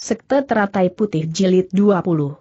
Sekte Teratai Putih Jilid 20.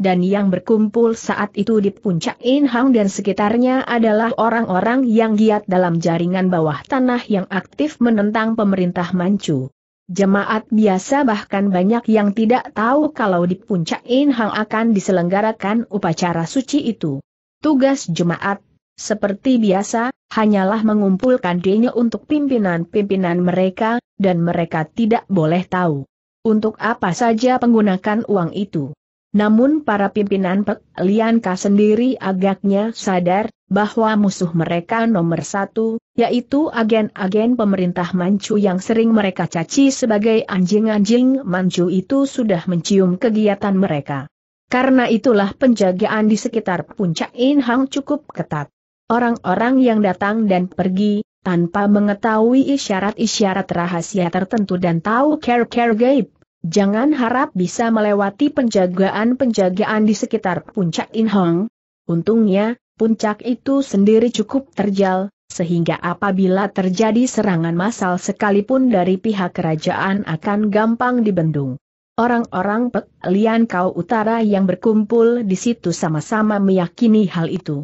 Dan yang berkumpul saat itu di puncak Inhang dan sekitarnya adalah orang-orang yang giat dalam jaringan bawah tanah yang aktif menentang pemerintah Manchu. Jemaat biasa bahkan banyak yang tidak tahu kalau di puncak Inhang akan diselenggarakan upacara suci itu. Tugas jemaat seperti biasa, hanyalah mengumpulkan dinya untuk pimpinan-pimpinan mereka, dan mereka tidak boleh tahu untuk apa saja penggunakan uang itu. Namun para pimpinan Pek Lianka sendiri agaknya sadar bahwa musuh mereka nomor satu, yaitu agen-agen pemerintah Manchu yang sering mereka caci sebagai anjing-anjing Manchu itu sudah mencium kegiatan mereka. Karena itulah penjagaan di sekitar puncak Inhang cukup ketat. Orang-orang yang datang dan pergi, tanpa mengetahui isyarat-isyarat rahasia tertentu dan tahu care-care gaib. Jangan harap bisa melewati penjagaan-penjagaan di sekitar puncak Inhong. Untungnya, puncak itu sendiri cukup terjal, sehingga apabila terjadi serangan massal sekalipun dari pihak kerajaan akan gampang dibendung. Orang-orang Pek Lian Kau Utara yang berkumpul di situ sama-sama meyakini hal itu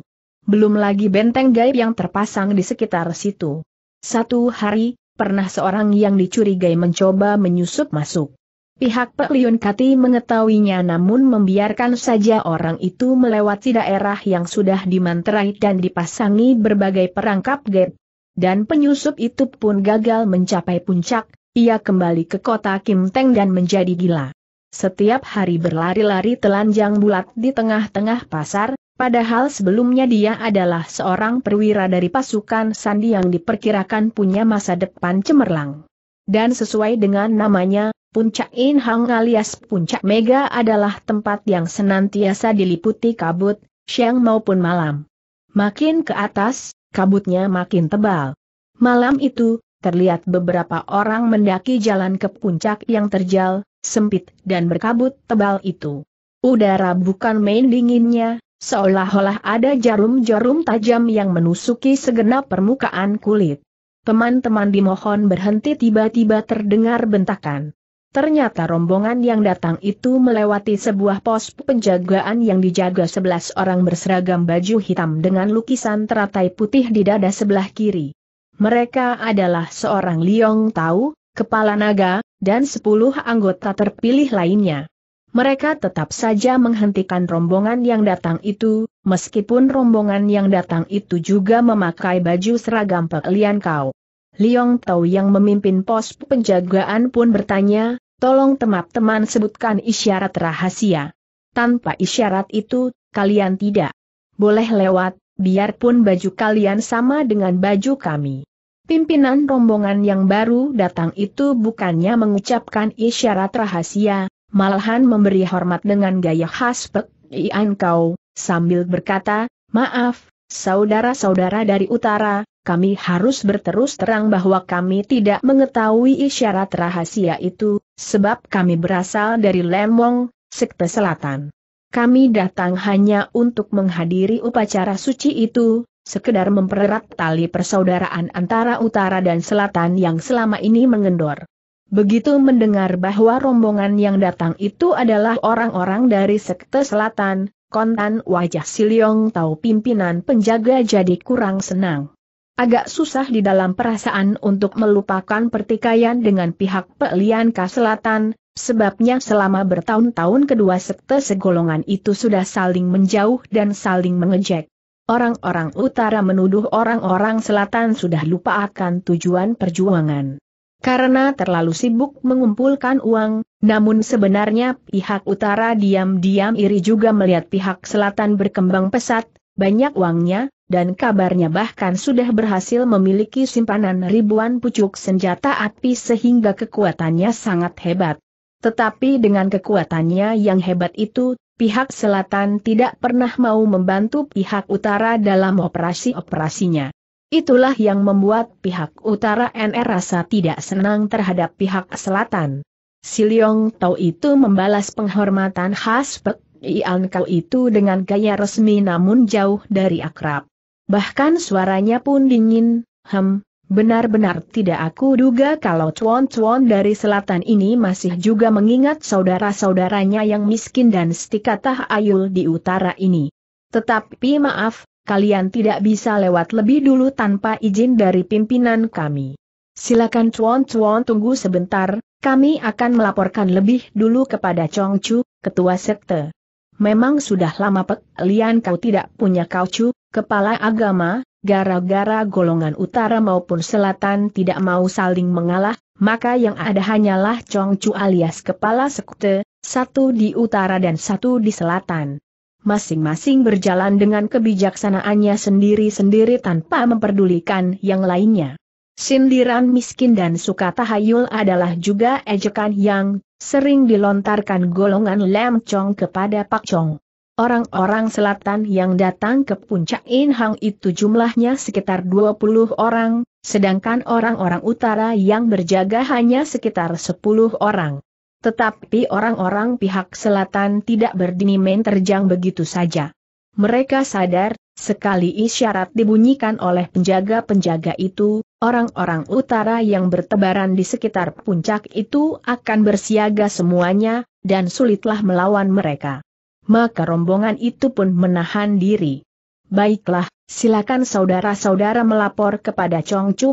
belum lagi benteng gaib yang terpasang di sekitar situ. Satu hari, pernah seorang yang dicurigai mencoba menyusup masuk. Pihak Pak Liun Kati mengetahuinya namun membiarkan saja orang itu melewati daerah yang sudah dimanterai dan dipasangi berbagai perangkap gaib. Dan penyusup itu pun gagal mencapai puncak, ia kembali ke kota Kim Teng dan menjadi gila. Setiap hari berlari-lari telanjang bulat di tengah-tengah pasar, Padahal sebelumnya dia adalah seorang perwira dari pasukan Sandi yang diperkirakan punya masa depan cemerlang. Dan sesuai dengan namanya, Puncak In Hang alias Puncak Mega adalah tempat yang senantiasa diliputi kabut, siang maupun malam. Makin ke atas, kabutnya makin tebal. Malam itu, terlihat beberapa orang mendaki jalan ke puncak yang terjal, sempit, dan berkabut tebal itu. Udara bukan main dinginnya, Seolah-olah ada jarum-jarum tajam yang menusuki segenap permukaan kulit. Teman-teman dimohon berhenti tiba-tiba terdengar bentakan. Ternyata rombongan yang datang itu melewati sebuah pos penjagaan yang dijaga sebelas orang berseragam baju hitam dengan lukisan teratai putih di dada sebelah kiri. Mereka adalah seorang Liong Tau, kepala naga, dan sepuluh anggota terpilih lainnya. Mereka tetap saja menghentikan rombongan yang datang itu, meskipun rombongan yang datang itu juga memakai baju seragam pekelian kau. Liong Tau yang memimpin pos penjagaan pun bertanya, tolong teman-teman sebutkan isyarat rahasia. Tanpa isyarat itu, kalian tidak boleh lewat, biarpun baju kalian sama dengan baju kami. Pimpinan rombongan yang baru datang itu bukannya mengucapkan isyarat rahasia, Malahan memberi hormat dengan gaya khas Pek Ian Kau, sambil berkata, Maaf, saudara-saudara dari utara, kami harus berterus terang bahwa kami tidak mengetahui isyarat rahasia itu, sebab kami berasal dari Lemong, Sekte Selatan. Kami datang hanya untuk menghadiri upacara suci itu, sekedar mempererat tali persaudaraan antara utara dan selatan yang selama ini mengendor. Begitu mendengar bahwa rombongan yang datang itu adalah orang-orang dari Sekte Selatan, kontan wajah Siliong tahu pimpinan penjaga jadi kurang senang. Agak susah di dalam perasaan untuk melupakan pertikaian dengan pihak Pelianka Selatan, sebabnya selama bertahun-tahun kedua sekte segolongan itu sudah saling menjauh dan saling mengejek. Orang-orang utara menuduh orang-orang selatan sudah lupa akan tujuan perjuangan. Karena terlalu sibuk mengumpulkan uang, namun sebenarnya pihak utara diam-diam iri juga melihat pihak selatan berkembang pesat, banyak uangnya, dan kabarnya bahkan sudah berhasil memiliki simpanan ribuan pucuk senjata api sehingga kekuatannya sangat hebat. Tetapi dengan kekuatannya yang hebat itu, pihak selatan tidak pernah mau membantu pihak utara dalam operasi-operasinya. Itulah yang membuat pihak utara NR rasa tidak senang terhadap pihak selatan. Si Leong Tau itu membalas penghormatan khas Pek Ian Kau itu dengan gaya resmi namun jauh dari akrab. Bahkan suaranya pun dingin, hem, benar-benar tidak aku duga kalau cuan-cuan dari selatan ini masih juga mengingat saudara-saudaranya yang miskin dan setikatah ayul di utara ini. Tetapi maaf, kalian tidak bisa lewat lebih dulu tanpa izin dari pimpinan kami. Silakan cuan-cuan tunggu sebentar, kami akan melaporkan lebih dulu kepada Chong Chu, ketua sekte. Memang sudah lama Pek Lian kau tidak punya Kau Chu, kepala agama, gara-gara golongan utara maupun selatan tidak mau saling mengalah, maka yang ada hanyalah Chong Chu alias kepala sekte, satu di utara dan satu di selatan masing-masing berjalan dengan kebijaksanaannya sendiri-sendiri tanpa memperdulikan yang lainnya. Sindiran miskin dan suka tahayul adalah juga ejekan yang sering dilontarkan golongan Lem Chong kepada Pak Chong. Orang-orang selatan yang datang ke puncak Inhang itu jumlahnya sekitar 20 orang, sedangkan orang-orang utara yang berjaga hanya sekitar 10 orang. Tetapi orang-orang pihak selatan tidak berdimen terjang begitu saja. Mereka sadar, sekali isyarat dibunyikan oleh penjaga-penjaga itu, orang-orang utara yang bertebaran di sekitar puncak itu akan bersiaga semuanya, dan sulitlah melawan mereka. Maka rombongan itu pun menahan diri. Baiklah, silakan saudara-saudara melapor kepada Chong Chu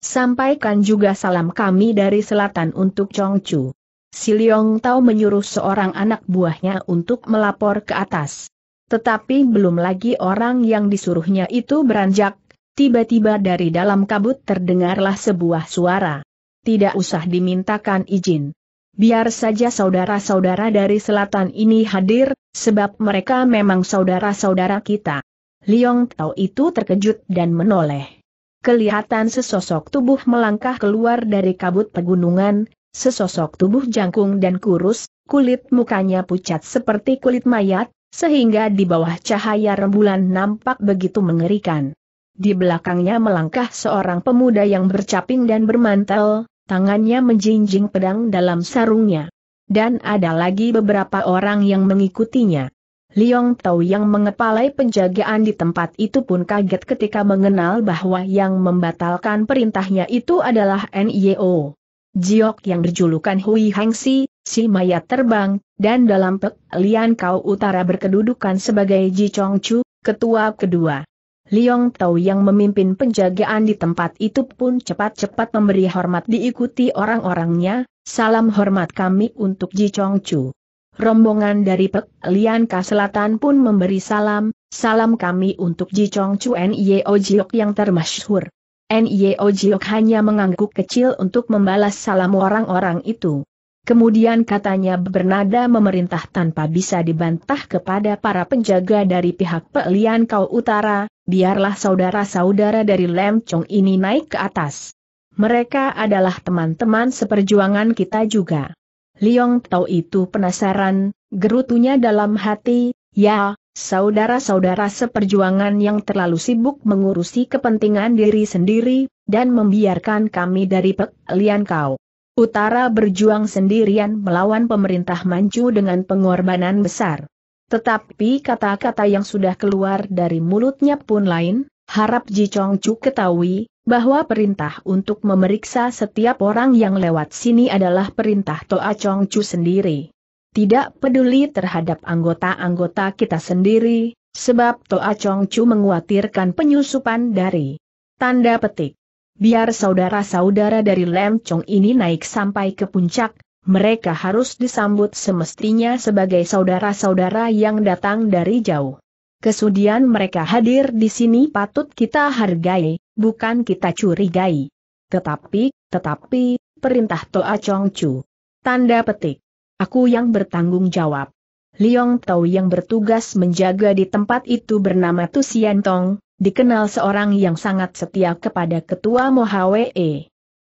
Sampaikan juga salam kami dari selatan untuk Congcu. Si Leong Tao menyuruh seorang anak buahnya untuk melapor ke atas. Tetapi belum lagi orang yang disuruhnya itu beranjak, tiba-tiba dari dalam kabut terdengarlah sebuah suara. Tidak usah dimintakan izin. Biar saja saudara-saudara dari selatan ini hadir, sebab mereka memang saudara-saudara kita. Liong Tao itu terkejut dan menoleh kelihatan sesosok tubuh melangkah keluar dari kabut pegunungan, sesosok tubuh jangkung dan kurus, kulit mukanya pucat seperti kulit mayat, sehingga di bawah cahaya rembulan nampak begitu mengerikan. Di belakangnya melangkah seorang pemuda yang bercaping dan bermantel, tangannya menjinjing pedang dalam sarungnya. Dan ada lagi beberapa orang yang mengikutinya. Liong Tau yang mengepalai penjagaan di tempat itu pun kaget ketika mengenal bahwa yang membatalkan perintahnya itu adalah NIO. Jiok yang berjulukan Hui Hengsi, si mayat terbang, dan dalam Pek Lian Kau Utara berkedudukan sebagai Ji Chong Chu, ketua kedua. Liong Tau yang memimpin penjagaan di tempat itu pun cepat-cepat memberi hormat diikuti orang-orangnya, salam hormat kami untuk Ji Chong Chu rombongan dari Pek Lian Selatan pun memberi salam, salam kami untuk Ji Chong Chu Nieo Jiok yang termasyhur. Nieo Jiok hanya mengangguk kecil untuk membalas salam orang-orang itu. Kemudian katanya bernada memerintah tanpa bisa dibantah kepada para penjaga dari pihak Pek Kau Utara, biarlah saudara-saudara dari Lem Chong ini naik ke atas. Mereka adalah teman-teman seperjuangan kita juga. Liong Tau itu penasaran, gerutunya dalam hati, ya, saudara-saudara seperjuangan yang terlalu sibuk mengurusi kepentingan diri sendiri, dan membiarkan kami dari peklian kau. Utara berjuang sendirian melawan pemerintah Manchu dengan pengorbanan besar. Tetapi kata-kata yang sudah keluar dari mulutnya pun lain, harap Ji Chong Chu ketahui, bahwa perintah untuk memeriksa setiap orang yang lewat sini adalah perintah Toa Chong Chu sendiri. Tidak peduli terhadap anggota-anggota kita sendiri, sebab Toa Chong Chu menguatirkan penyusupan dari tanda petik. Biar saudara-saudara dari Lem Chong ini naik sampai ke puncak, mereka harus disambut semestinya sebagai saudara-saudara yang datang dari jauh. Kesudian mereka hadir di sini patut kita hargai, bukan kita curigai. Tetapi, tetapi, perintah Toa Chong Chu. Tanda petik. Aku yang bertanggung jawab. Liong Tau yang bertugas menjaga di tempat itu bernama Tu Sian Tong, dikenal seorang yang sangat setia kepada ketua Mohawe.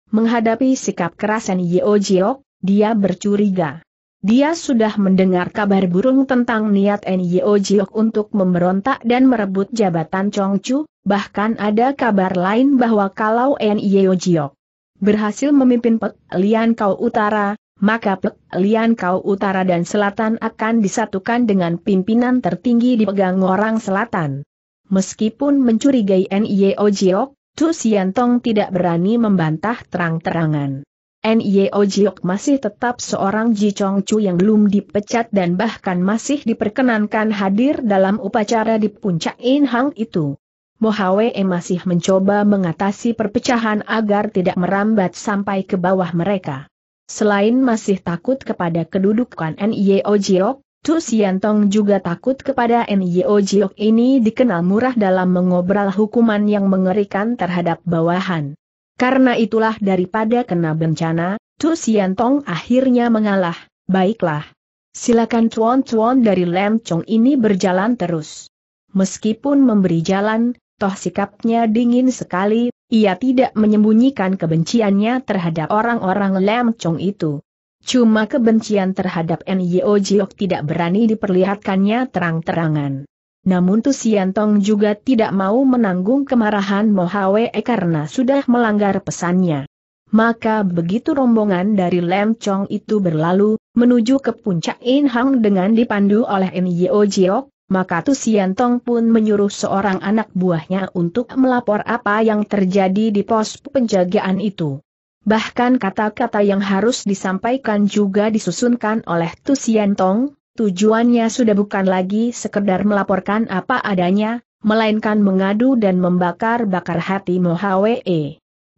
Menghadapi sikap kerasan Yeo Jiok, dia bercuriga. Dia sudah mendengar kabar burung tentang niat Nyo Jiok untuk memberontak dan merebut jabatan Chongchu, bahkan ada kabar lain bahwa kalau Nyo Jiok berhasil memimpin Pek Lian Kau Utara, maka Pek Lian Kau Utara dan Selatan akan disatukan dengan pimpinan tertinggi dipegang orang Selatan. Meskipun mencurigai Nyo Jiok, Tu Siantong tidak berani membantah terang-terangan. Nio Jiok masih tetap seorang Ji Chong Chu yang belum dipecat dan bahkan masih diperkenankan hadir dalam upacara di puncak In Hang itu. Mohawe e masih mencoba mengatasi perpecahan agar tidak merambat sampai ke bawah mereka. Selain masih takut kepada kedudukan Nio Jiok, Tu Siantong juga takut kepada Nio Jiok ini dikenal murah dalam mengobral hukuman yang mengerikan terhadap bawahan. Karena itulah daripada kena bencana, Tu Sian akhirnya mengalah, baiklah. Silakan cuan-cuan dari Lem Chong ini berjalan terus. Meskipun memberi jalan, toh sikapnya dingin sekali, ia tidak menyembunyikan kebenciannya terhadap orang-orang Lem Chong itu. Cuma kebencian terhadap Nyo Jiok tidak berani diperlihatkannya terang-terangan. Namun Tu Siantong juga tidak mau menanggung kemarahan Mohawe karena sudah melanggar pesannya. Maka begitu rombongan dari Lem Chong itu berlalu, menuju ke puncak In Hang dengan dipandu oleh In Jiok, maka Tu Siantong pun menyuruh seorang anak buahnya untuk melapor apa yang terjadi di pos penjagaan itu. Bahkan kata-kata yang harus disampaikan juga disusunkan oleh Tu Siantong, tujuannya sudah bukan lagi sekedar melaporkan apa adanya, melainkan mengadu dan membakar-bakar hati Mohawe.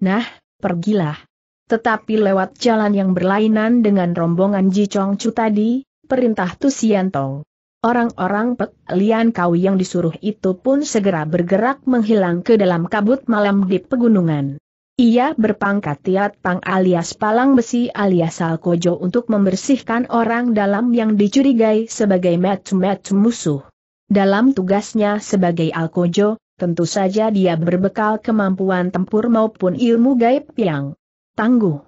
Nah, pergilah. Tetapi lewat jalan yang berlainan dengan rombongan Jicong Chu tadi, perintah Tu Siantong. Orang-orang Pek Lian Kau yang disuruh itu pun segera bergerak menghilang ke dalam kabut malam di pegunungan. Ia berpangkat Tiat Pang alias Palang Besi alias Alkojo untuk membersihkan orang dalam yang dicurigai sebagai met-met musuh. Dalam tugasnya sebagai Alkojo, tentu saja dia berbekal kemampuan tempur maupun ilmu gaib yang tangguh.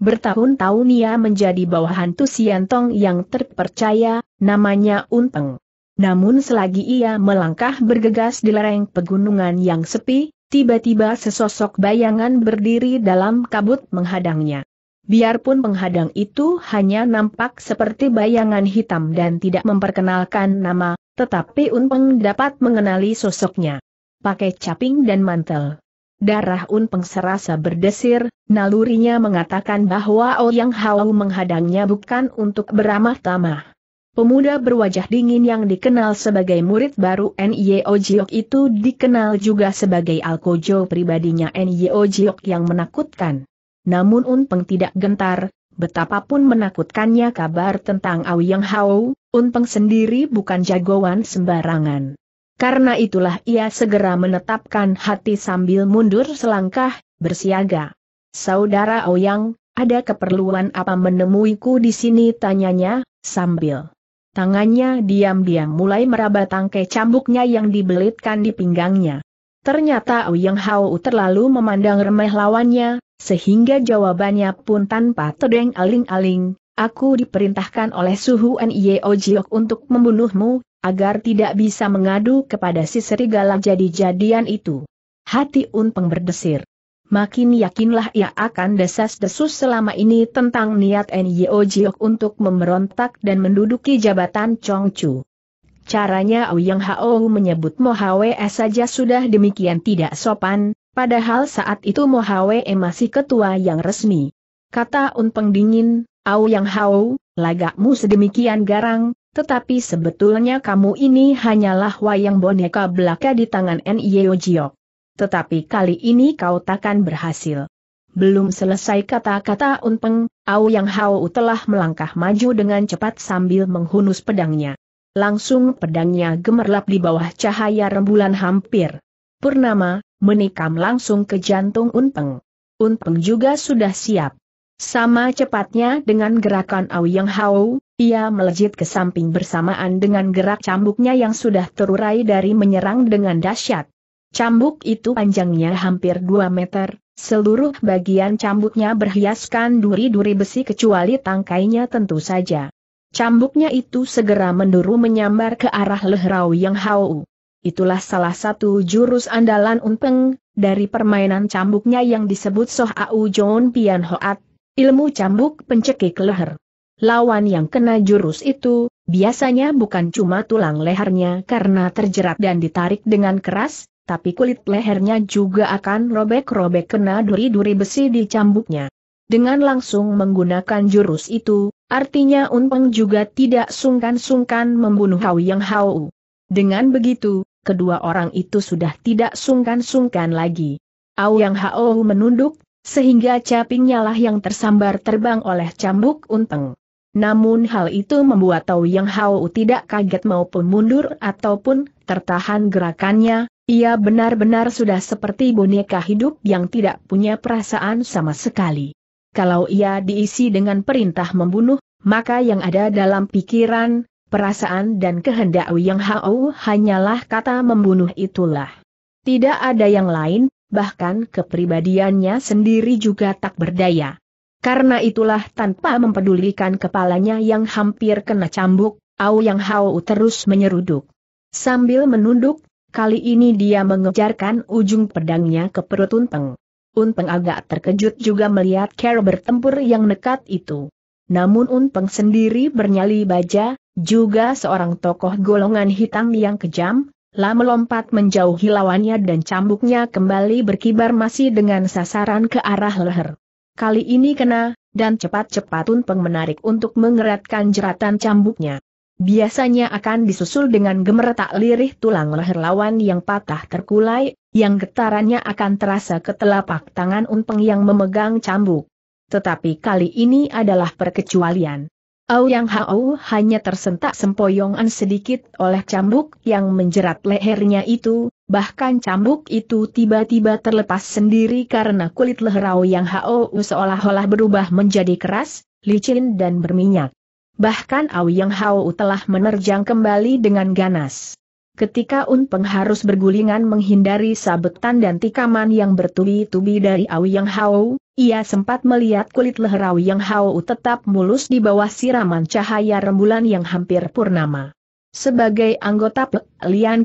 Bertahun-tahun ia menjadi bawahan Tusiantong yang terpercaya, namanya Unteng. Namun selagi ia melangkah bergegas di lereng pegunungan yang sepi, Tiba-tiba sesosok bayangan berdiri dalam kabut menghadangnya. Biarpun penghadang itu hanya nampak seperti bayangan hitam dan tidak memperkenalkan nama, tetapi Unpeng dapat mengenali sosoknya. Pakai caping dan mantel. Darah Unpeng serasa berdesir, nalurinya mengatakan bahwa Ouyang Hao menghadangnya bukan untuk beramah-tamah. Pemuda berwajah dingin yang dikenal sebagai murid baru N.Y.O. Jiok itu dikenal juga sebagai Alkojo pribadinya N.Y.O. Jiok yang menakutkan. Namun Unpeng tidak gentar, betapapun menakutkannya kabar tentang Awi Yang Hao, Unpeng sendiri bukan jagoan sembarangan. Karena itulah ia segera menetapkan hati sambil mundur selangkah, bersiaga. Saudara Ouyang, ada keperluan apa menemuiku di sini tanyanya, sambil Tangannya diam-diam mulai meraba tangkai cambuknya yang dibelitkan di pinggangnya. Ternyata Uyang Hao terlalu memandang remeh lawannya, sehingga jawabannya pun tanpa tedeng aling-aling, aku diperintahkan oleh Suhu N.I.O. Jiok untuk membunuhmu, agar tidak bisa mengadu kepada si serigala jadi-jadian itu. Hati Unpeng berdesir makin yakinlah ia akan desas-desus selama ini tentang niat Nyo Jiok untuk memberontak dan menduduki jabatan Chong Chu. Caranya Ouyang Hao menyebut Mohawe e saja sudah demikian tidak sopan, padahal saat itu Mohawe e masih ketua yang resmi. Kata Un Dingin, Yang Hao, lagakmu sedemikian garang, tetapi sebetulnya kamu ini hanyalah wayang boneka belaka di tangan Nyo Jiok tetapi kali ini kau takkan berhasil. Belum selesai kata-kata Unpeng, Au Yang Hao telah melangkah maju dengan cepat sambil menghunus pedangnya. Langsung pedangnya gemerlap di bawah cahaya rembulan hampir. Purnama, menikam langsung ke jantung Unpeng. Unpeng juga sudah siap. Sama cepatnya dengan gerakan Au Yang Hao, ia melejit ke samping bersamaan dengan gerak cambuknya yang sudah terurai dari menyerang dengan dahsyat. Cambuk itu panjangnya hampir 2 meter, seluruh bagian cambuknya berhiaskan duri-duri besi kecuali tangkainya tentu saja. Cambuknya itu segera menduru menyambar ke arah leherau yang hau. Itulah salah satu jurus andalan Unpeng, dari permainan cambuknya yang disebut Soh Au John Pian Hoat, ilmu cambuk pencekik leher. Lawan yang kena jurus itu, biasanya bukan cuma tulang lehernya karena terjerat dan ditarik dengan keras, tapi kulit lehernya juga akan robek-robek kena duri-duri besi di cambuknya. Dengan langsung menggunakan jurus itu, artinya Unpeng juga tidak sungkan-sungkan membunuh Hau Yang Hau. Dengan begitu, kedua orang itu sudah tidak sungkan-sungkan lagi. Hau Yang Hau menunduk, sehingga capingnya lah yang tersambar terbang oleh cambuk Unpeng. Namun hal itu membuat Tau Yang Hau tidak kaget maupun mundur ataupun tertahan gerakannya, ia benar-benar sudah seperti boneka hidup yang tidak punya perasaan sama sekali. Kalau ia diisi dengan perintah membunuh, maka yang ada dalam pikiran, perasaan dan kehendak yang Hao hanyalah kata membunuh itulah. Tidak ada yang lain, bahkan kepribadiannya sendiri juga tak berdaya. Karena itulah tanpa mempedulikan kepalanya yang hampir kena cambuk, Au Yang Hao terus menyeruduk. Sambil menunduk, Kali ini dia mengejarkan ujung pedangnya ke perut Unpeng. Unpeng agak terkejut juga melihat Carol bertempur yang nekat itu. Namun Unpeng sendiri bernyali baja, juga seorang tokoh golongan hitam yang kejam, lah melompat menjauhi lawannya dan cambuknya kembali berkibar masih dengan sasaran ke arah leher. Kali ini kena, dan cepat-cepat Unpeng menarik untuk mengeratkan jeratan cambuknya biasanya akan disusul dengan gemeretak lirih tulang leher lawan yang patah terkulai, yang getarannya akan terasa ke telapak tangan Unpeng yang memegang cambuk. Tetapi kali ini adalah perkecualian. yang hau hanya tersentak sempoyongan sedikit oleh cambuk yang menjerat lehernya itu, bahkan cambuk itu tiba-tiba terlepas sendiri karena kulit leher yang hau seolah-olah berubah menjadi keras, licin dan berminyak. Bahkan Yang Hao telah menerjang kembali dengan ganas. Ketika Un Peng harus bergulingan menghindari sabetan dan tikaman yang bertubi-tubi dari Yang Hao, ia sempat melihat kulit leher Yang Hao tetap mulus di bawah siraman cahaya rembulan yang hampir purnama. Sebagai anggota Pek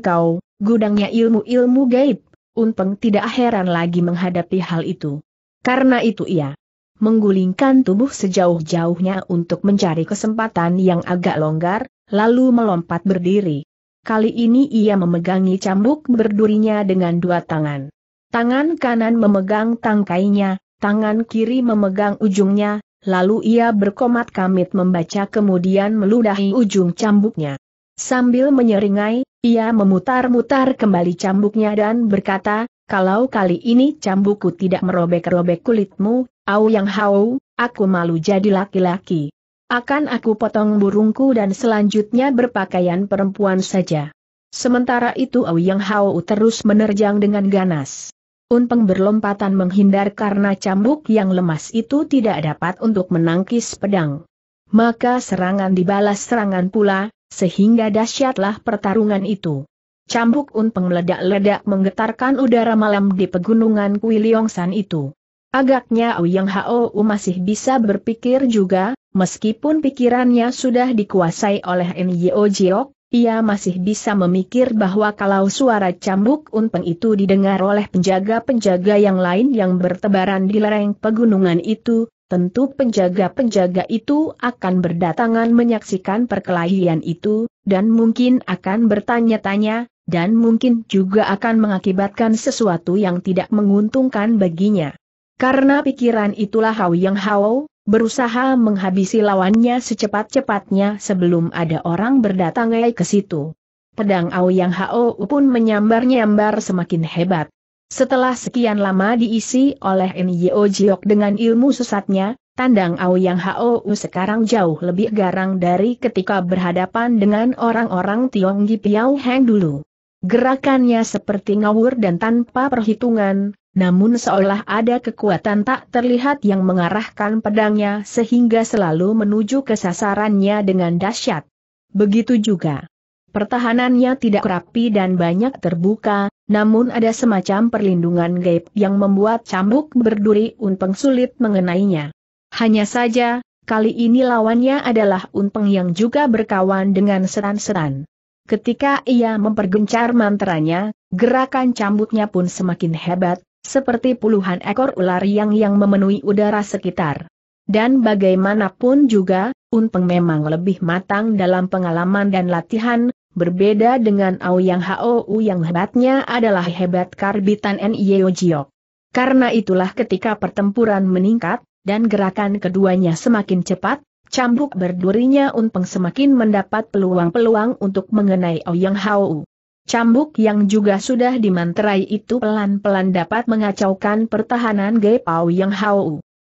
Kau, gudangnya ilmu-ilmu gaib, Un Peng tidak heran lagi menghadapi hal itu. Karena itu ia menggulingkan tubuh sejauh-jauhnya untuk mencari kesempatan yang agak longgar, lalu melompat berdiri. Kali ini ia memegangi cambuk berdurinya dengan dua tangan. Tangan kanan memegang tangkainya, tangan kiri memegang ujungnya, lalu ia berkomat kamit membaca kemudian meludahi ujung cambuknya. Sambil menyeringai, ia memutar-mutar kembali cambuknya dan berkata, kalau kali ini cambukku tidak merobek-robek kulitmu, Au yang hau, aku malu jadi laki-laki. Akan aku potong burungku dan selanjutnya berpakaian perempuan saja. Sementara itu Au Yang hau terus menerjang dengan ganas. Unpeng berlompatan menghindar karena cambuk yang lemas itu tidak dapat untuk menangkis pedang. Maka serangan dibalas serangan pula, sehingga dahsyatlah pertarungan itu. Cambuk Unpeng meledak-ledak menggetarkan udara malam di pegunungan Kuiliongsan itu. Agaknya Uyang Hou masih bisa berpikir juga, meskipun pikirannya sudah dikuasai oleh Nyo Jiok, ia masih bisa memikir bahwa kalau suara cambuk unpeng itu didengar oleh penjaga-penjaga yang lain yang bertebaran di lereng pegunungan itu, tentu penjaga-penjaga itu akan berdatangan menyaksikan perkelahian itu, dan mungkin akan bertanya-tanya, dan mungkin juga akan mengakibatkan sesuatu yang tidak menguntungkan baginya. Karena pikiran itulah Hao Yang Hao, berusaha menghabisi lawannya secepat-cepatnya sebelum ada orang berdatang ke situ. Pedang Ao Yang Hao pun menyambar-nyambar semakin hebat. Setelah sekian lama diisi oleh Nyo Jiok dengan ilmu sesatnya, tandang Ao Yang Hao sekarang jauh lebih garang dari ketika berhadapan dengan orang-orang Tionggi Piao Heng dulu. Gerakannya seperti ngawur dan tanpa perhitungan, namun seolah ada kekuatan tak terlihat yang mengarahkan pedangnya sehingga selalu menuju ke sasarannya dengan dahsyat. Begitu juga. Pertahanannya tidak rapi dan banyak terbuka, namun ada semacam perlindungan gaib yang membuat cambuk berduri Unpeng sulit mengenainya. Hanya saja, kali ini lawannya adalah Unpeng yang juga berkawan dengan seran-seran. Ketika ia mempergencar mantranya, gerakan cambuknya pun semakin hebat, seperti puluhan ekor ular yang yang memenuhi udara sekitar. Dan bagaimanapun juga, Unpeng memang lebih matang dalam pengalaman dan latihan, berbeda dengan Aoyang Hou yang hebatnya adalah hebat karbitan Nyeo Jiok. Karena itulah ketika pertempuran meningkat, dan gerakan keduanya semakin cepat, cambuk berdurinya Unpeng semakin mendapat peluang-peluang untuk mengenai Aoyang Hou. Cambuk yang juga sudah dimanterai itu pelan-pelan dapat mengacaukan pertahanan Ge Yang Hao.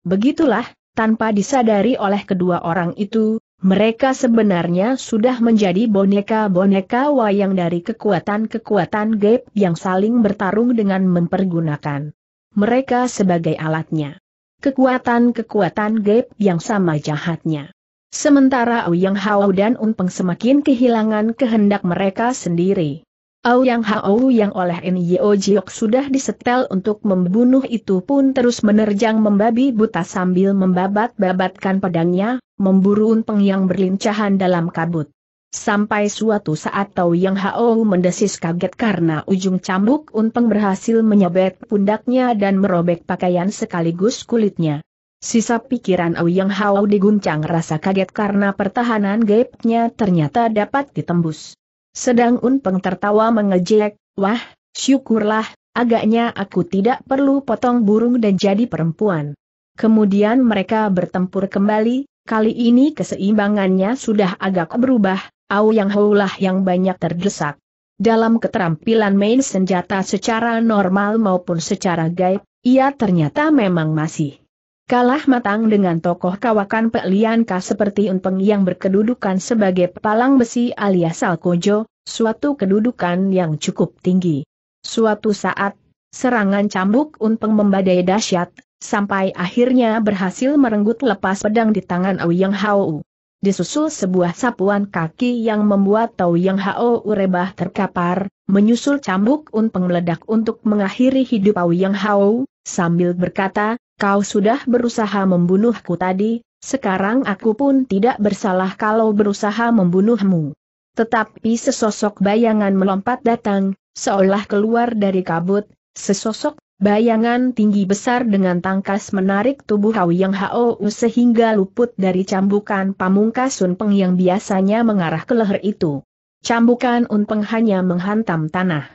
Begitulah, tanpa disadari oleh kedua orang itu, mereka sebenarnya sudah menjadi boneka-boneka wayang dari kekuatan-kekuatan Ge yang saling bertarung dengan mempergunakan mereka sebagai alatnya. Kekuatan-kekuatan Ge yang sama jahatnya. Sementara Uyang Hao dan Unpeng semakin kehilangan kehendak mereka sendiri. Au Yang Hao yang oleh Nio Jiok sudah disetel untuk membunuh itu pun terus menerjang membabi buta sambil membabat-babatkan pedangnya, memburu unpeng yang berlincahan dalam kabut. Sampai suatu saat Tau Yang Hao mendesis kaget karena ujung cambuk unpeng berhasil menyabet pundaknya dan merobek pakaian sekaligus kulitnya. Sisa pikiran Au Yang Hao diguncang rasa kaget karena pertahanan gapnya ternyata dapat ditembus. Sedang Unpeng tertawa mengejek, wah, syukurlah, agaknya aku tidak perlu potong burung dan jadi perempuan. Kemudian mereka bertempur kembali, kali ini keseimbangannya sudah agak berubah, Au Yang haulah yang banyak terdesak. Dalam keterampilan main senjata secara normal maupun secara gaib, ia ternyata memang masih Kalah matang dengan tokoh kawakan Pek Lianka seperti Unpeng yang berkedudukan sebagai palang besi alias Alkojo, suatu kedudukan yang cukup tinggi. Suatu saat, serangan cambuk Unpeng membadai dahsyat, sampai akhirnya berhasil merenggut lepas pedang di tangan Ouyang Hao. Disusul sebuah sapuan kaki yang membuat Yang Hao rebah terkapar, menyusul cambuk Unpeng meledak untuk mengakhiri hidup Yang Hao, sambil berkata, kau sudah berusaha membunuhku tadi, sekarang aku pun tidak bersalah kalau berusaha membunuhmu. Tetapi sesosok bayangan melompat datang, seolah keluar dari kabut, sesosok bayangan tinggi besar dengan tangkas menarik tubuh Hau Yang Hao sehingga luput dari cambukan pamungkas Sun Peng yang biasanya mengarah ke leher itu. Cambukan Unpeng hanya menghantam tanah.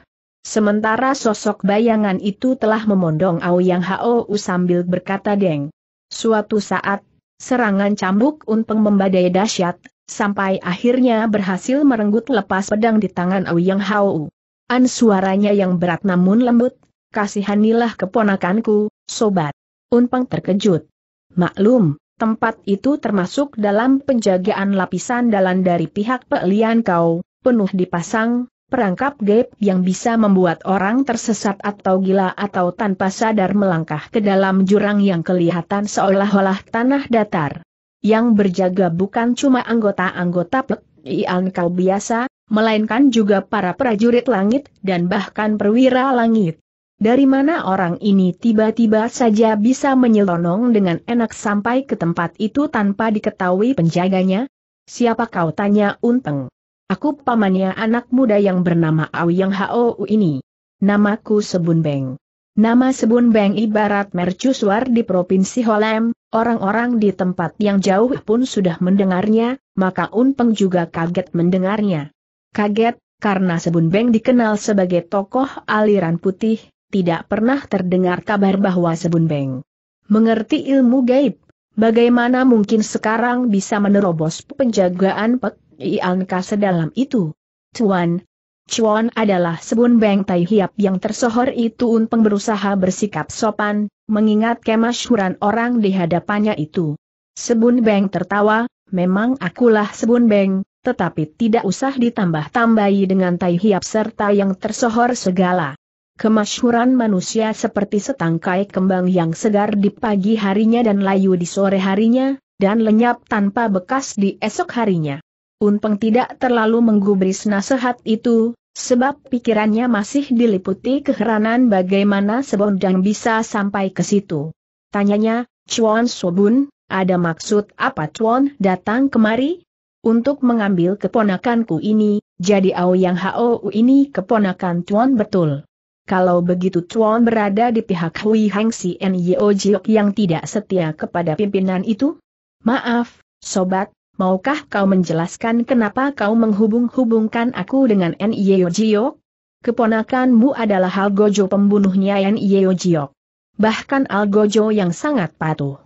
Sementara sosok bayangan itu telah memondong Aoyang Hou sambil berkata deng. Suatu saat, serangan cambuk unpeng membadai dahsyat, sampai akhirnya berhasil merenggut lepas pedang di tangan Aoyang Hou. An suaranya yang berat namun lembut, kasihanilah keponakanku, sobat. Unpeng terkejut. Maklum, tempat itu termasuk dalam penjagaan lapisan dalam dari pihak Pelian Kau, penuh dipasang, perangkap gaib yang bisa membuat orang tersesat atau gila atau tanpa sadar melangkah ke dalam jurang yang kelihatan seolah-olah tanah datar. Yang berjaga bukan cuma anggota-anggota Ian kau biasa, melainkan juga para prajurit langit dan bahkan perwira langit. Dari mana orang ini tiba-tiba saja bisa menyelonong dengan enak sampai ke tempat itu tanpa diketahui penjaganya? Siapa kau tanya Unteng? Aku pamannya anak muda yang bernama Yang Hou ini. Namaku Sebun Beng. Nama Sebun Beng ibarat mercusuar di Provinsi Holem, orang-orang di tempat yang jauh pun sudah mendengarnya, maka Unpeng juga kaget mendengarnya. Kaget, karena Sebun Beng dikenal sebagai tokoh aliran putih, tidak pernah terdengar kabar bahwa Sebun Beng mengerti ilmu gaib. Bagaimana mungkin sekarang bisa menerobos penjagaan Pek Ianka sedalam itu. Tuan, Chuan adalah sebun Beng Tai Hiap yang tersohor itu untuk berusaha bersikap sopan, mengingat kemasyuran orang di hadapannya itu. Sebun Beng tertawa, memang akulah sebun Beng, tetapi tidak usah ditambah-tambahi dengan Tai Hiap serta yang tersohor segala. Kemasyuran manusia seperti setangkai kembang yang segar di pagi harinya dan layu di sore harinya, dan lenyap tanpa bekas di esok harinya. Unpeng tidak terlalu menggubris nasihat itu, sebab pikirannya masih diliputi keheranan bagaimana sebondang bisa sampai ke situ. Tanyanya, Chuan Sobun, ada maksud apa Chuan datang kemari? Untuk mengambil keponakanku ini, jadi Ao Yang Hao ini keponakan Chuan betul. Kalau begitu Chuan berada di pihak Hui Hang Si Nyo Jiok yang tidak setia kepada pimpinan itu? Maaf, sobat, maukah kau menjelaskan kenapa kau menghubung-hubungkan aku dengan N.I.O. Jiok? Keponakanmu adalah gojo pembunuhnya N.I.O. Jiok. Bahkan gojo yang sangat patuh.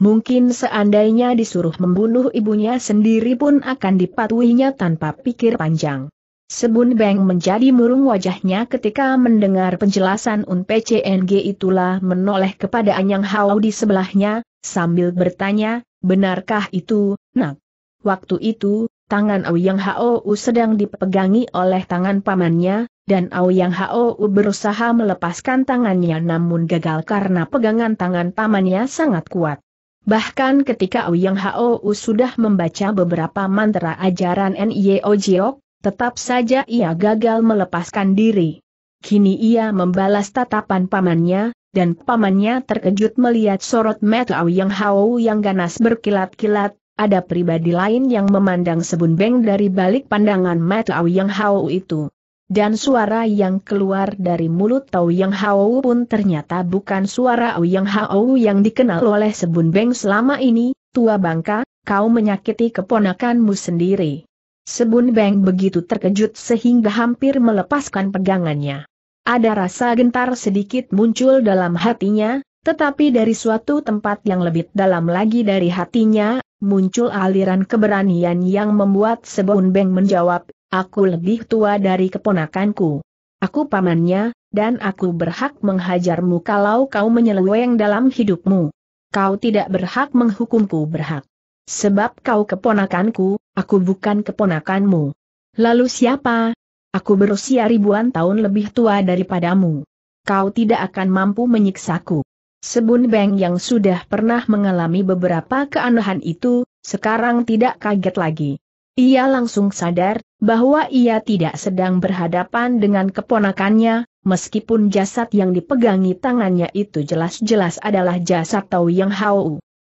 Mungkin seandainya disuruh membunuh ibunya sendiri pun akan dipatuhinya tanpa pikir panjang. Sebun Beng menjadi murung wajahnya ketika mendengar penjelasan Un PCNG itulah menoleh kepada Anyang Hao di sebelahnya, sambil bertanya, benarkah itu, nak? Waktu itu, tangan Aoyang Hou sedang dipegangi oleh tangan pamannya, dan Aoyang Hou berusaha melepaskan tangannya namun gagal karena pegangan tangan pamannya sangat kuat. Bahkan ketika Aoyang Hou sudah membaca beberapa mantra ajaran N.I.O. Jiok, tetap saja ia gagal melepaskan diri. Kini ia membalas tatapan pamannya, dan pamannya terkejut melihat sorot mata Aoyang Hao yang ganas berkilat-kilat, ada pribadi lain yang memandang Sebun Beng dari balik pandangan mata Au Yang Hao itu. Dan suara yang keluar dari mulut Tau Yang Hao pun ternyata bukan suara Au Yang Hao yang dikenal oleh Sebun Beng selama ini, tua bangka, kau menyakiti keponakanmu sendiri. Sebun Beng begitu terkejut sehingga hampir melepaskan pegangannya. Ada rasa gentar sedikit muncul dalam hatinya, tetapi dari suatu tempat yang lebih dalam lagi dari hatinya, muncul aliran keberanian yang membuat Sebun Beng menjawab, aku lebih tua dari keponakanku. Aku pamannya, dan aku berhak menghajarmu kalau kau menyeleweng dalam hidupmu. Kau tidak berhak menghukumku berhak. Sebab kau keponakanku, aku bukan keponakanmu. Lalu siapa? Aku berusia ribuan tahun lebih tua daripadamu. Kau tidak akan mampu menyiksaku. Sebun Beng yang sudah pernah mengalami beberapa keanehan itu, sekarang tidak kaget lagi. Ia langsung sadar, bahwa ia tidak sedang berhadapan dengan keponakannya, meskipun jasad yang dipegangi tangannya itu jelas-jelas adalah jasad Tau Yang Hau.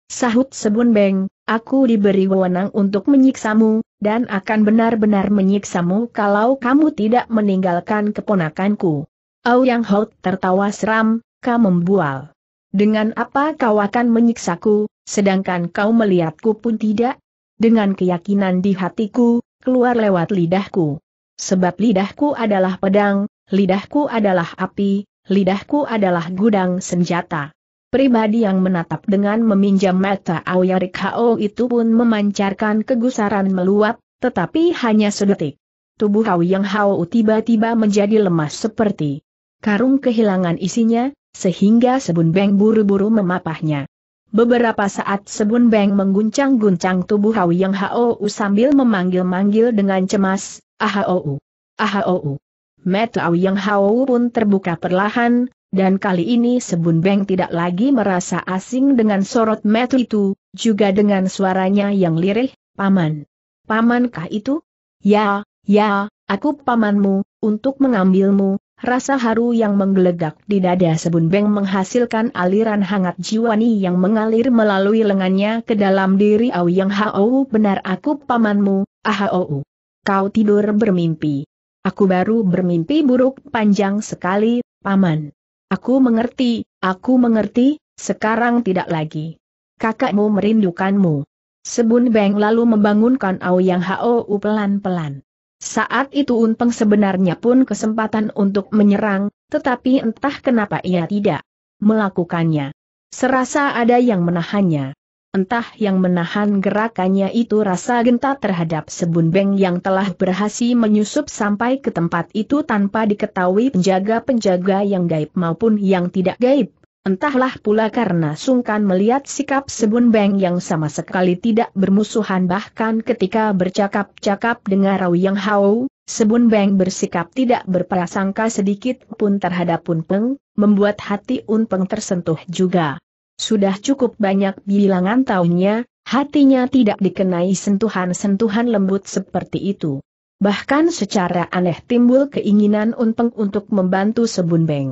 Sahut Sebun Beng, aku diberi wewenang untuk menyiksamu, dan akan benar-benar menyiksamu kalau kamu tidak meninggalkan keponakanku. Au Yang Hau tertawa seram, kamu membual. Dengan apa kau akan menyiksaku, sedangkan kau melihatku pun tidak? Dengan keyakinan di hatiku, keluar lewat lidahku. Sebab lidahku adalah pedang, lidahku adalah api, lidahku adalah gudang senjata. Pribadi yang menatap dengan meminjam mata Aoyarik Hao itu pun memancarkan kegusaran meluap, tetapi hanya sedetik. Tubuh Hao Yang Hao tiba-tiba menjadi lemas seperti karung kehilangan isinya, sehingga Sebun Beng buru-buru memapahnya. Beberapa saat Sebun Beng mengguncang-guncang tubuh Hau Yang Hau sambil memanggil-manggil dengan cemas, Ahau, Ahau. Mata Hau Yang Hau pun terbuka perlahan, dan kali ini Sebun Beng tidak lagi merasa asing dengan sorot mata itu, juga dengan suaranya yang lirih, Paman. Pamankah itu? Ya, ya, aku pamanmu, untuk mengambilmu, Rasa haru yang menggelegak di dada Sebun Beng menghasilkan aliran hangat jiwani yang mengalir melalui lengannya ke dalam diri Au Yang Hao benar aku pamanmu, Ahao. Kau tidur bermimpi. Aku baru bermimpi buruk panjang sekali, paman. Aku mengerti, aku mengerti, sekarang tidak lagi. Kakakmu merindukanmu. Sebun Beng lalu membangunkan Au Yang Hao pelan-pelan. Saat itu Unpeng sebenarnya pun kesempatan untuk menyerang, tetapi entah kenapa ia tidak melakukannya. Serasa ada yang menahannya. Entah yang menahan gerakannya itu rasa gentar terhadap sebun beng yang telah berhasil menyusup sampai ke tempat itu tanpa diketahui penjaga-penjaga yang gaib maupun yang tidak gaib. Entahlah pula karena sungkan melihat sikap Sebun Beng yang sama sekali tidak bermusuhan bahkan ketika bercakap-cakap dengan Rau Yang Hao, Sebun Beng bersikap tidak berprasangka sedikit pun terhadap Unpeng, membuat hati Unpeng tersentuh juga. Sudah cukup banyak bilangan tahunnya, hatinya tidak dikenai sentuhan-sentuhan lembut seperti itu. Bahkan secara aneh timbul keinginan Unpeng untuk membantu Sebun Beng.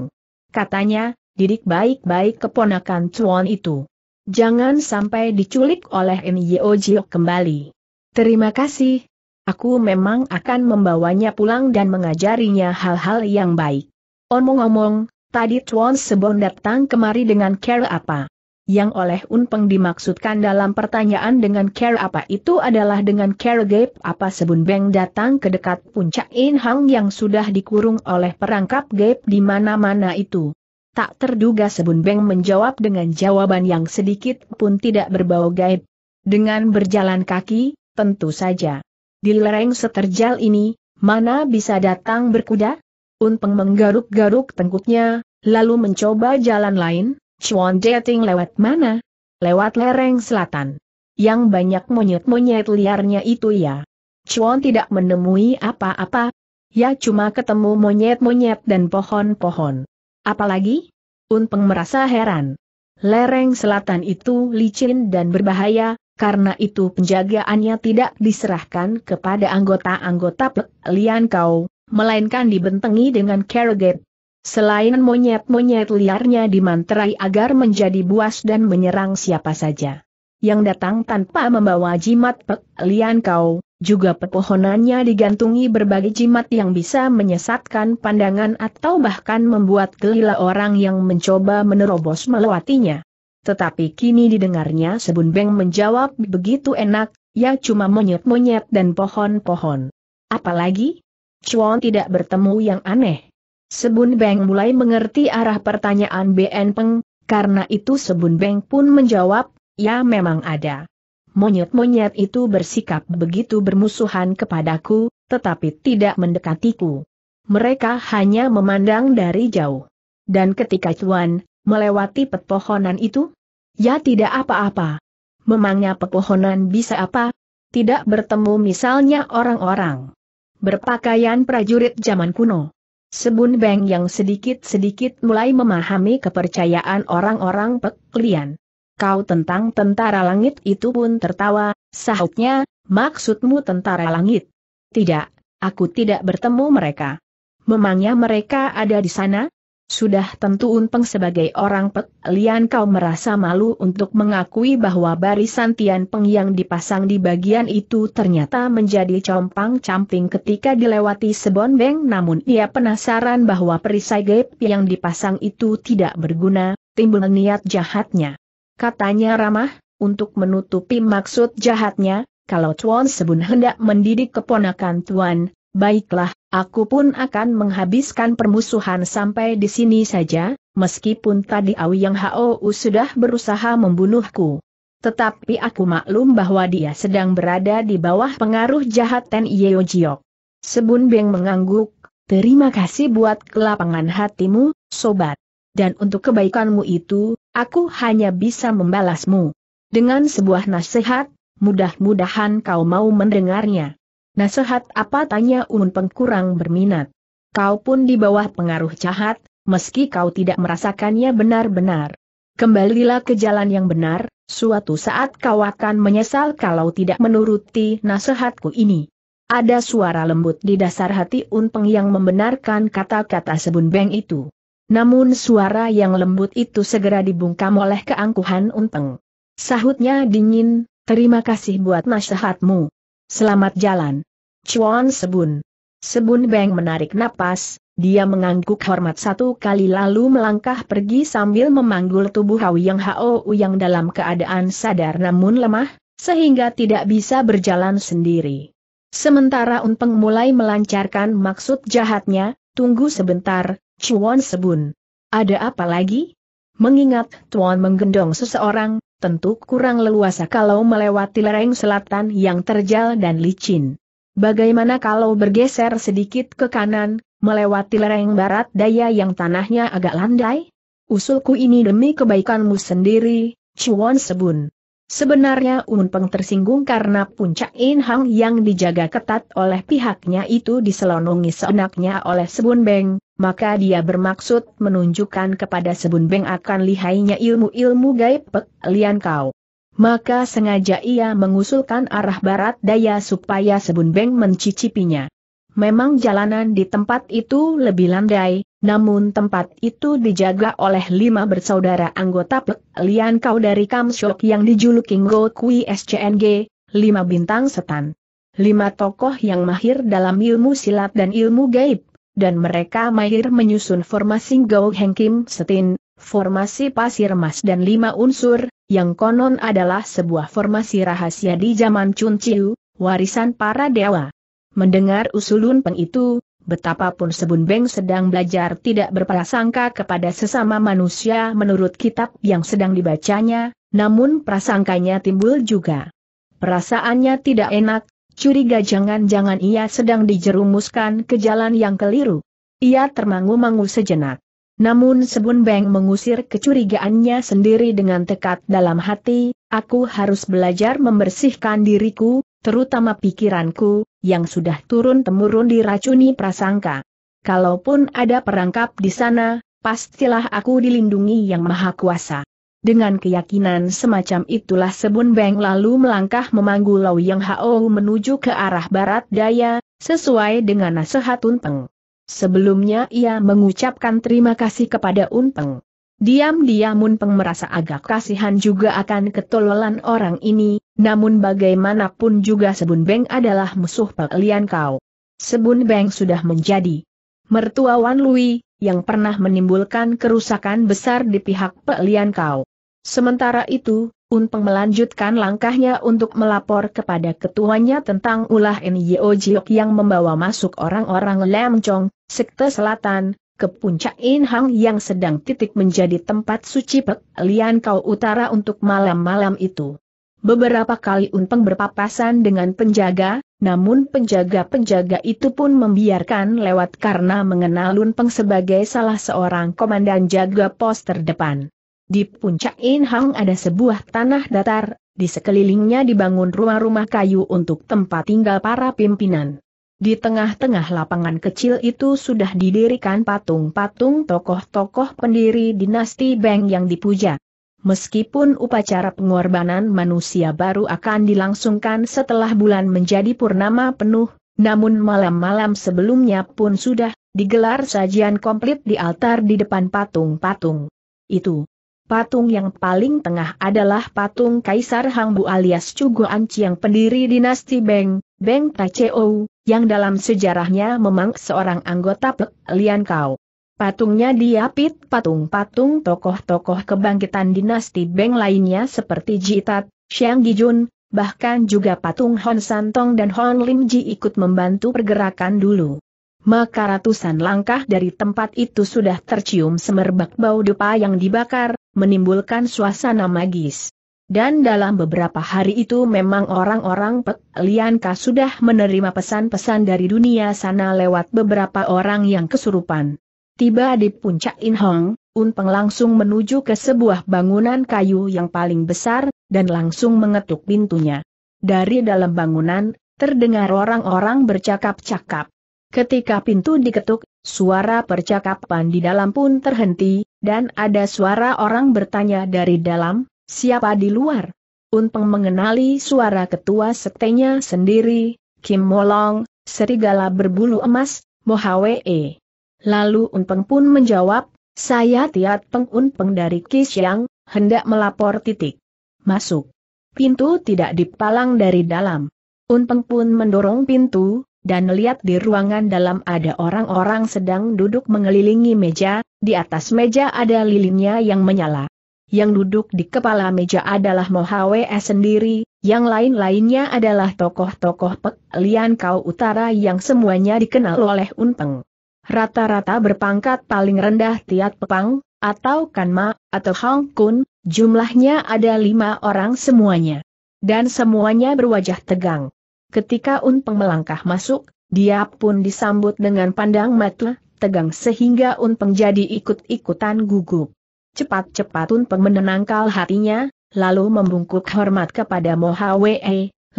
Katanya, didik baik-baik keponakan Chuan itu. Jangan sampai diculik oleh Nyo Jiok kembali. Terima kasih. Aku memang akan membawanya pulang dan mengajarinya hal-hal yang baik. Omong-omong, tadi Chuan Sebon datang kemari dengan care apa? Yang oleh Unpeng dimaksudkan dalam pertanyaan dengan care apa itu adalah dengan care gap apa Sebun Beng datang ke dekat puncak Inhang yang sudah dikurung oleh perangkap gap di mana-mana itu. Tak terduga sebun beng menjawab dengan jawaban yang sedikit pun tidak berbau gaib. Dengan berjalan kaki, tentu saja. Di lereng seterjal ini, mana bisa datang berkuda? Unpeng menggaruk-garuk tengkuknya, lalu mencoba jalan lain, Chuan Dating lewat mana? Lewat lereng selatan. Yang banyak monyet-monyet liarnya itu ya. Chuan tidak menemui apa-apa. Ya cuma ketemu monyet-monyet dan pohon-pohon. Apalagi? Unpeng merasa heran. Lereng selatan itu licin dan berbahaya, karena itu penjagaannya tidak diserahkan kepada anggota-anggota Pek Lian Kau, melainkan dibentengi dengan kerget. Selain monyet-monyet liarnya dimantrai agar menjadi buas dan menyerang siapa saja. Yang datang tanpa membawa jimat Pek Lian Kau, juga pepohonannya digantungi berbagai jimat yang bisa menyesatkan pandangan atau bahkan membuat gelila orang yang mencoba menerobos melewatinya. Tetapi kini didengarnya Sebun Beng menjawab begitu enak, ya cuma monyet-monyet dan pohon-pohon. Apalagi? Chuan tidak bertemu yang aneh. Sebun Beng mulai mengerti arah pertanyaan BN Peng, karena itu Sebun Beng pun menjawab, ya memang ada. Monyet-monyet itu bersikap begitu bermusuhan kepadaku, tetapi tidak mendekatiku. Mereka hanya memandang dari jauh. Dan ketika tuan melewati pepohonan itu, ya tidak apa-apa. Memangnya pepohonan bisa apa? Tidak bertemu misalnya orang-orang berpakaian prajurit zaman kuno. Sebun Beng yang sedikit-sedikit mulai memahami kepercayaan orang-orang peklian. Kau tentang tentara langit itu pun tertawa, sahutnya, maksudmu tentara langit? Tidak, aku tidak bertemu mereka. Memangnya mereka ada di sana? Sudah tentu Unpeng sebagai orang Pek Lian kau merasa malu untuk mengakui bahwa barisan Tian Peng yang dipasang di bagian itu ternyata menjadi compang-camping ketika dilewati Sebonbeng namun ia penasaran bahwa perisai gap yang dipasang itu tidak berguna, timbul niat jahatnya katanya ramah, untuk menutupi maksud jahatnya, kalau Tuan Sebun hendak mendidik keponakan Tuan, baiklah, aku pun akan menghabiskan permusuhan sampai di sini saja, meskipun tadi Awi Yang Hou sudah berusaha membunuhku. Tetapi aku maklum bahwa dia sedang berada di bawah pengaruh jahat Ten Yeo Jiok. Sebun Beng mengangguk, terima kasih buat kelapangan hatimu, sobat dan untuk kebaikanmu itu, aku hanya bisa membalasmu. Dengan sebuah nasihat, mudah-mudahan kau mau mendengarnya. Nasihat apa tanya Un Pengkurang berminat. Kau pun di bawah pengaruh jahat, meski kau tidak merasakannya benar-benar. Kembalilah ke jalan yang benar, suatu saat kau akan menyesal kalau tidak menuruti nasihatku ini. Ada suara lembut di dasar hati Unpeng yang membenarkan kata-kata Sebun Beng itu. Namun suara yang lembut itu segera dibungkam oleh keangkuhan Unteng. Sahutnya dingin, terima kasih buat nasihatmu. Selamat jalan. Chuan Sebun. Sebun Beng menarik napas, dia mengangguk hormat satu kali lalu melangkah pergi sambil memanggul tubuh Hau Yang Hao yang dalam keadaan sadar namun lemah, sehingga tidak bisa berjalan sendiri. Sementara Unpeng mulai melancarkan maksud jahatnya, tunggu sebentar, Chuan Sebun. Ada apa lagi? Mengingat Tuan menggendong seseorang, tentu kurang leluasa kalau melewati lereng selatan yang terjal dan licin. Bagaimana kalau bergeser sedikit ke kanan, melewati lereng barat daya yang tanahnya agak landai? Usulku ini demi kebaikanmu sendiri, Chuan Sebun. Sebenarnya Un Peng tersinggung karena puncak In Hang yang dijaga ketat oleh pihaknya itu diselonongi seenaknya oleh Sebun Beng, maka dia bermaksud menunjukkan kepada Sebun Beng akan lihainya ilmu-ilmu gaib Pek Lian Kau. Maka sengaja ia mengusulkan arah barat daya supaya Sebun Beng mencicipinya. Memang jalanan di tempat itu lebih landai, namun tempat itu dijaga oleh lima bersaudara anggota Pek Lian Kau dari Kamshok yang dijuluki Ngo Kui SCNG, lima bintang setan. Lima tokoh yang mahir dalam ilmu silat dan ilmu gaib, dan mereka mahir menyusun formasi Heng Kim Setin, formasi pasir emas dan lima unsur, yang konon adalah sebuah formasi rahasia di zaman Chun Chiu, warisan para dewa. Mendengar usulun peng itu, Betapapun Sebun Beng sedang belajar tidak berprasangka kepada sesama manusia menurut kitab yang sedang dibacanya, namun prasangkanya timbul juga. Perasaannya tidak enak, curiga jangan-jangan ia sedang dijerumuskan ke jalan yang keliru. Ia termangu-mangu sejenak. Namun Sebun Beng mengusir kecurigaannya sendiri dengan tekad dalam hati, aku harus belajar membersihkan diriku, terutama pikiranku, yang sudah turun-temurun diracuni prasangka. Kalaupun ada perangkap di sana, pastilah aku dilindungi yang maha kuasa. Dengan keyakinan semacam itulah Sebun Beng lalu melangkah memanggul Lau Yang Hao menuju ke arah barat daya, sesuai dengan nasihat Unpeng. Sebelumnya ia mengucapkan terima kasih kepada Unpeng diam diam Peng merasa agak kasihan juga akan ketololan orang ini, namun bagaimanapun juga Sebun Beng adalah musuh pelian kau. Sebun Beng sudah menjadi mertua Wan Lui, yang pernah menimbulkan kerusakan besar di pihak pelian kau. Sementara itu, Unpeng melanjutkan langkahnya untuk melapor kepada ketuanya tentang ulah Nyo Jiok yang membawa masuk orang-orang Lemcong, Sekte Selatan, ke puncak Inhang yang sedang titik menjadi tempat suci Pek Lian Kau Utara untuk malam-malam itu. Beberapa kali Unpeng berpapasan dengan penjaga, namun penjaga-penjaga itu pun membiarkan lewat karena mengenal Unpeng sebagai salah seorang komandan jaga pos terdepan. Di puncak Inhang ada sebuah tanah datar, di sekelilingnya dibangun rumah-rumah kayu untuk tempat tinggal para pimpinan. Di tengah-tengah lapangan kecil itu sudah didirikan patung-patung tokoh-tokoh pendiri dinasti Beng yang dipuja. Meskipun upacara pengorbanan manusia baru akan dilangsungkan setelah bulan menjadi purnama penuh, namun malam-malam sebelumnya pun sudah digelar sajian komplit di altar di depan patung-patung. Itu. Patung yang paling tengah adalah patung Kaisar Hangbu alias Cugo Anci yang pendiri dinasti Beng, Beng Kaceo, yang dalam sejarahnya memang seorang anggota Pek Lian Kau. Patungnya diapit patung-patung tokoh-tokoh kebangkitan dinasti Beng lainnya seperti Jitat, Xiang Gijun, bahkan juga patung Hon Santong dan Hon Lim Ji ikut membantu pergerakan dulu. Maka ratusan langkah dari tempat itu sudah tercium semerbak bau dupa yang dibakar, menimbulkan suasana magis. Dan dalam beberapa hari itu memang orang-orang Pelianka sudah menerima pesan-pesan dari dunia sana lewat beberapa orang yang kesurupan. Tiba di puncak Inhong, Unpeng langsung menuju ke sebuah bangunan kayu yang paling besar, dan langsung mengetuk pintunya. Dari dalam bangunan, terdengar orang-orang bercakap-cakap. Ketika pintu diketuk, suara percakapan di dalam pun terhenti, dan ada suara orang bertanya dari dalam, Siapa di luar? Unpeng mengenali suara ketua sektenya sendiri, Kim Molong, serigala berbulu emas, Mohawee. Lalu Unpeng pun menjawab, saya Tiat Peng Unpeng dari Kisyang, hendak melapor titik. Masuk. Pintu tidak dipalang dari dalam. Unpeng pun mendorong pintu, dan melihat di ruangan dalam ada orang-orang sedang duduk mengelilingi meja, di atas meja ada lilinnya yang menyala yang duduk di kepala meja adalah Mohawe sendiri, yang lain-lainnya adalah tokoh-tokoh Pek Lian Kau Utara yang semuanya dikenal oleh Unpeng. Rata-rata berpangkat paling rendah Tiat Pepang, atau Kanma, atau Hong Kun, jumlahnya ada lima orang semuanya. Dan semuanya berwajah tegang. Ketika Unpeng melangkah masuk, dia pun disambut dengan pandang mata, tegang sehingga Unpeng jadi ikut-ikutan gugup. Cepat-cepat Unpeng menenangkan hatinya, lalu membungkuk hormat kepada Mohawe,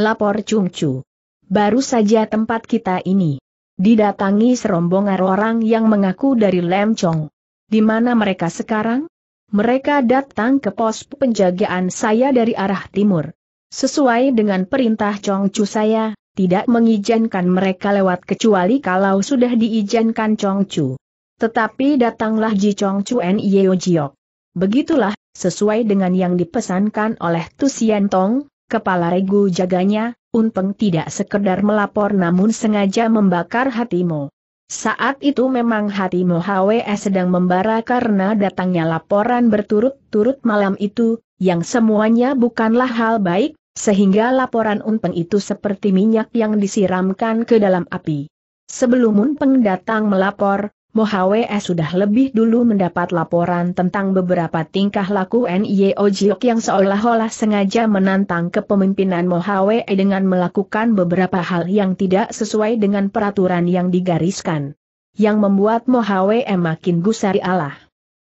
lapor Chung Chu. Baru saja tempat kita ini didatangi serombongan orang yang mengaku dari Chong. Di mana mereka sekarang? Mereka datang ke pos penjagaan saya dari arah timur. Sesuai dengan perintah Chong Chu saya, tidak mengizinkan mereka lewat kecuali kalau sudah diizinkan Chong Chu. Tetapi datanglah Ji Chong Chu N Yeo Jiok. Begitulah, sesuai dengan yang dipesankan oleh Tusian Tong, kepala regu jaganya, Unpeng tidak sekedar melapor namun sengaja membakar hatimu. Saat itu memang hatimu HWE sedang membara karena datangnya laporan berturut-turut malam itu, yang semuanya bukanlah hal baik, sehingga laporan Unpeng itu seperti minyak yang disiramkan ke dalam api. Sebelum Unpeng datang melapor, Mohawe sudah lebih dulu mendapat laporan tentang beberapa tingkah laku N.I.O. Jiok yang seolah-olah sengaja menantang kepemimpinan Mohawe dengan melakukan beberapa hal yang tidak sesuai dengan peraturan yang digariskan. Yang membuat Mohawe makin gusari Allah.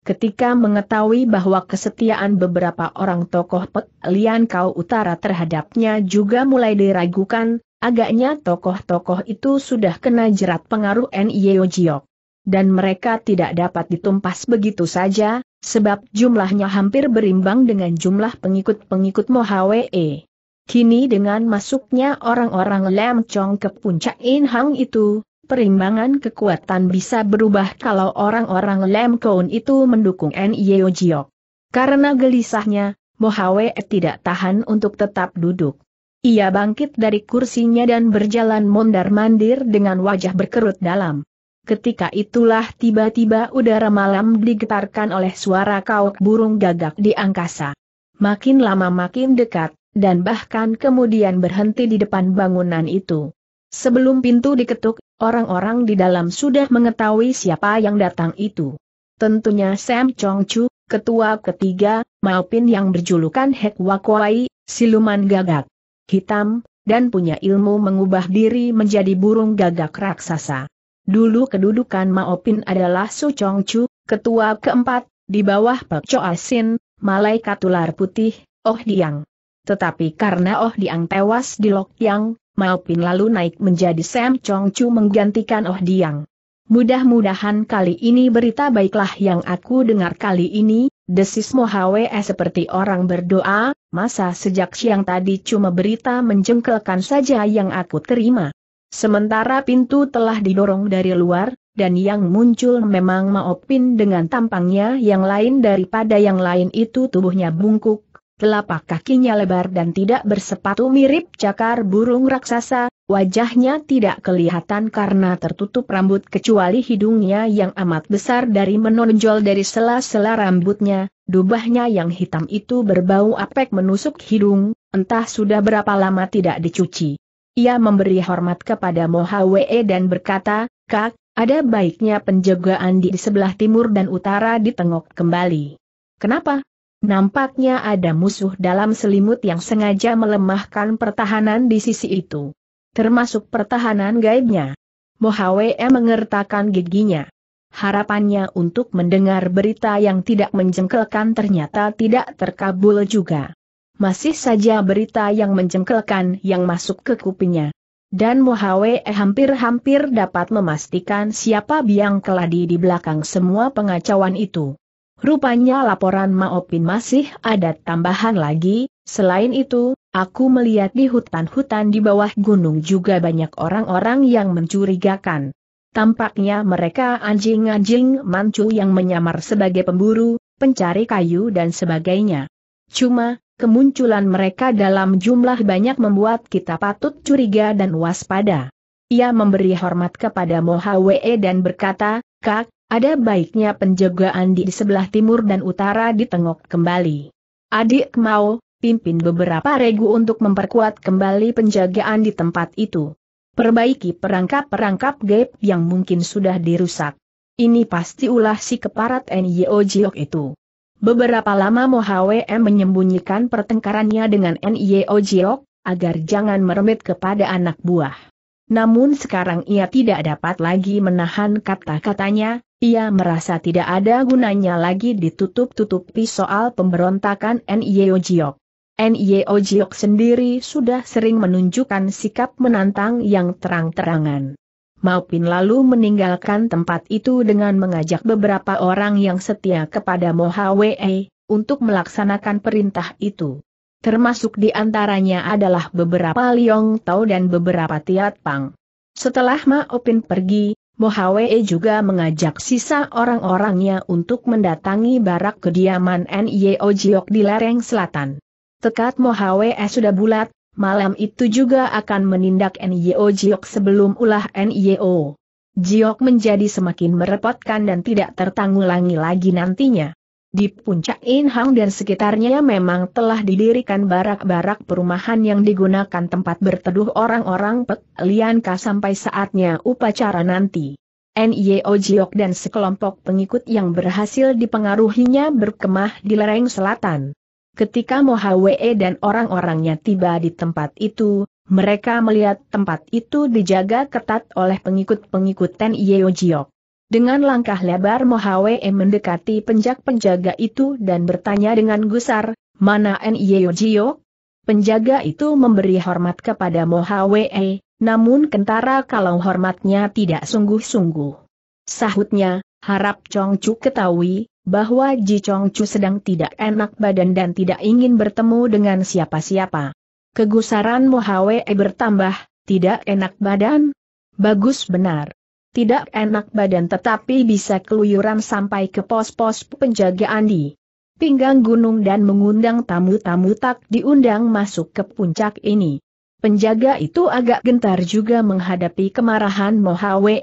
Ketika mengetahui bahwa kesetiaan beberapa orang tokoh Pek Lian Kau Utara terhadapnya juga mulai diragukan, agaknya tokoh-tokoh itu sudah kena jerat pengaruh N.I.O. Jiok dan mereka tidak dapat ditumpas begitu saja, sebab jumlahnya hampir berimbang dengan jumlah pengikut-pengikut Mohawee. Kini dengan masuknya orang-orang Lam Chong ke puncak In Hang itu, perimbangan kekuatan bisa berubah kalau orang-orang Lam Koon itu mendukung Nyeo Jiok. Karena gelisahnya, Mohawee tidak tahan untuk tetap duduk. Ia bangkit dari kursinya dan berjalan mondar-mandir dengan wajah berkerut dalam. Ketika itulah tiba-tiba udara malam digetarkan oleh suara kauk burung gagak di angkasa. Makin lama makin dekat, dan bahkan kemudian berhenti di depan bangunan itu. Sebelum pintu diketuk, orang-orang di dalam sudah mengetahui siapa yang datang itu. Tentunya Sam Chong Chu, ketua ketiga, maupun yang berjulukan Hek Wakwai, siluman gagak hitam, dan punya ilmu mengubah diri menjadi burung gagak raksasa. Dulu kedudukan Maopin adalah Su Chong Chu, ketua keempat, di bawah Pek Choa Sin, malaikat ular putih, Oh Diang. Tetapi karena Oh Diang tewas di Lok Yang, Maopin lalu naik menjadi Sam Chong Chu menggantikan Oh Diang. Mudah-mudahan kali ini berita baiklah yang aku dengar kali ini, desis Mohawe seperti orang berdoa, masa sejak siang tadi cuma berita menjengkelkan saja yang aku terima. Sementara pintu telah didorong dari luar, dan yang muncul memang Maopin dengan tampangnya yang lain daripada yang lain itu tubuhnya bungkuk, telapak kakinya lebar dan tidak bersepatu mirip cakar burung raksasa, wajahnya tidak kelihatan karena tertutup rambut kecuali hidungnya yang amat besar dari menonjol dari sela-sela rambutnya, dubahnya yang hitam itu berbau apek menusuk hidung, entah sudah berapa lama tidak dicuci. Ia memberi hormat kepada Mohawee dan berkata, Kak, ada baiknya penjagaan di sebelah timur dan utara ditengok kembali. Kenapa? Nampaknya ada musuh dalam selimut yang sengaja melemahkan pertahanan di sisi itu. Termasuk pertahanan gaibnya. Mohawee mengertakkan giginya. Harapannya untuk mendengar berita yang tidak menjengkelkan ternyata tidak terkabul juga masih saja berita yang menjengkelkan yang masuk ke kupingnya. Dan Mohawe hampir-hampir dapat memastikan siapa biang keladi di belakang semua pengacauan itu. Rupanya laporan Maopin masih ada tambahan lagi, selain itu, aku melihat di hutan-hutan di bawah gunung juga banyak orang-orang yang mencurigakan. Tampaknya mereka anjing-anjing mancu yang menyamar sebagai pemburu, pencari kayu dan sebagainya. Cuma, kemunculan mereka dalam jumlah banyak membuat kita patut curiga dan waspada. Ia memberi hormat kepada Mohawe dan berkata, Kak, ada baiknya penjagaan di sebelah timur dan utara ditengok kembali. Adik mau, pimpin beberapa regu untuk memperkuat kembali penjagaan di tempat itu. Perbaiki perangkap-perangkap gap yang mungkin sudah dirusak. Ini pasti ulah si keparat Nyo Jiok itu. Beberapa lama Mo menyembunyikan pertengkarannya dengan NIO e Jiok, agar jangan meremit kepada anak buah. Namun sekarang ia tidak dapat lagi menahan kata-katanya, ia merasa tidak ada gunanya lagi ditutup-tutupi soal pemberontakan NIO e Jiok. NIO e Jiok sendiri sudah sering menunjukkan sikap menantang yang terang-terangan. Maupin lalu meninggalkan tempat itu dengan mengajak beberapa orang yang setia kepada Mohawei untuk melaksanakan perintah itu. Termasuk di antaranya adalah beberapa Liong Tao dan beberapa Tiat Pang. Setelah Maupin pergi, Mohawei juga mengajak sisa orang-orangnya untuk mendatangi barak kediaman N.Y.O. Jiok di lereng selatan. Tekad Mohawei sudah bulat, malam itu juga akan menindak Nio Jiok sebelum ulah Nio. Jiok menjadi semakin merepotkan dan tidak tertanggulangi lagi nantinya. Di puncak Inhang dan sekitarnya memang telah didirikan barak-barak perumahan yang digunakan tempat berteduh orang-orang Pek sampai saatnya upacara nanti. Nio Jiok dan sekelompok pengikut yang berhasil dipengaruhinya berkemah di lereng selatan. Ketika Mohawee dan orang-orangnya tiba di tempat itu, mereka melihat tempat itu dijaga ketat oleh pengikut-pengikut Ten Yeojiok. Dengan langkah lebar Mohawee mendekati penjak-penjaga itu dan bertanya dengan gusar, mana N. Yeojiok? Penjaga itu memberi hormat kepada Mohawee, namun kentara kalau hormatnya tidak sungguh-sungguh. Sahutnya, harap Chong ketahui, bahwa Ji Chong Chu sedang tidak enak badan dan tidak ingin bertemu dengan siapa-siapa. Kegusaran Mo Hwe bertambah, tidak enak badan? Bagus benar. Tidak enak badan tetapi bisa keluyuran sampai ke pos-pos penjagaan di pinggang gunung dan mengundang tamu-tamu tak diundang masuk ke puncak ini. Penjaga itu agak gentar juga menghadapi kemarahan Mo Hwe,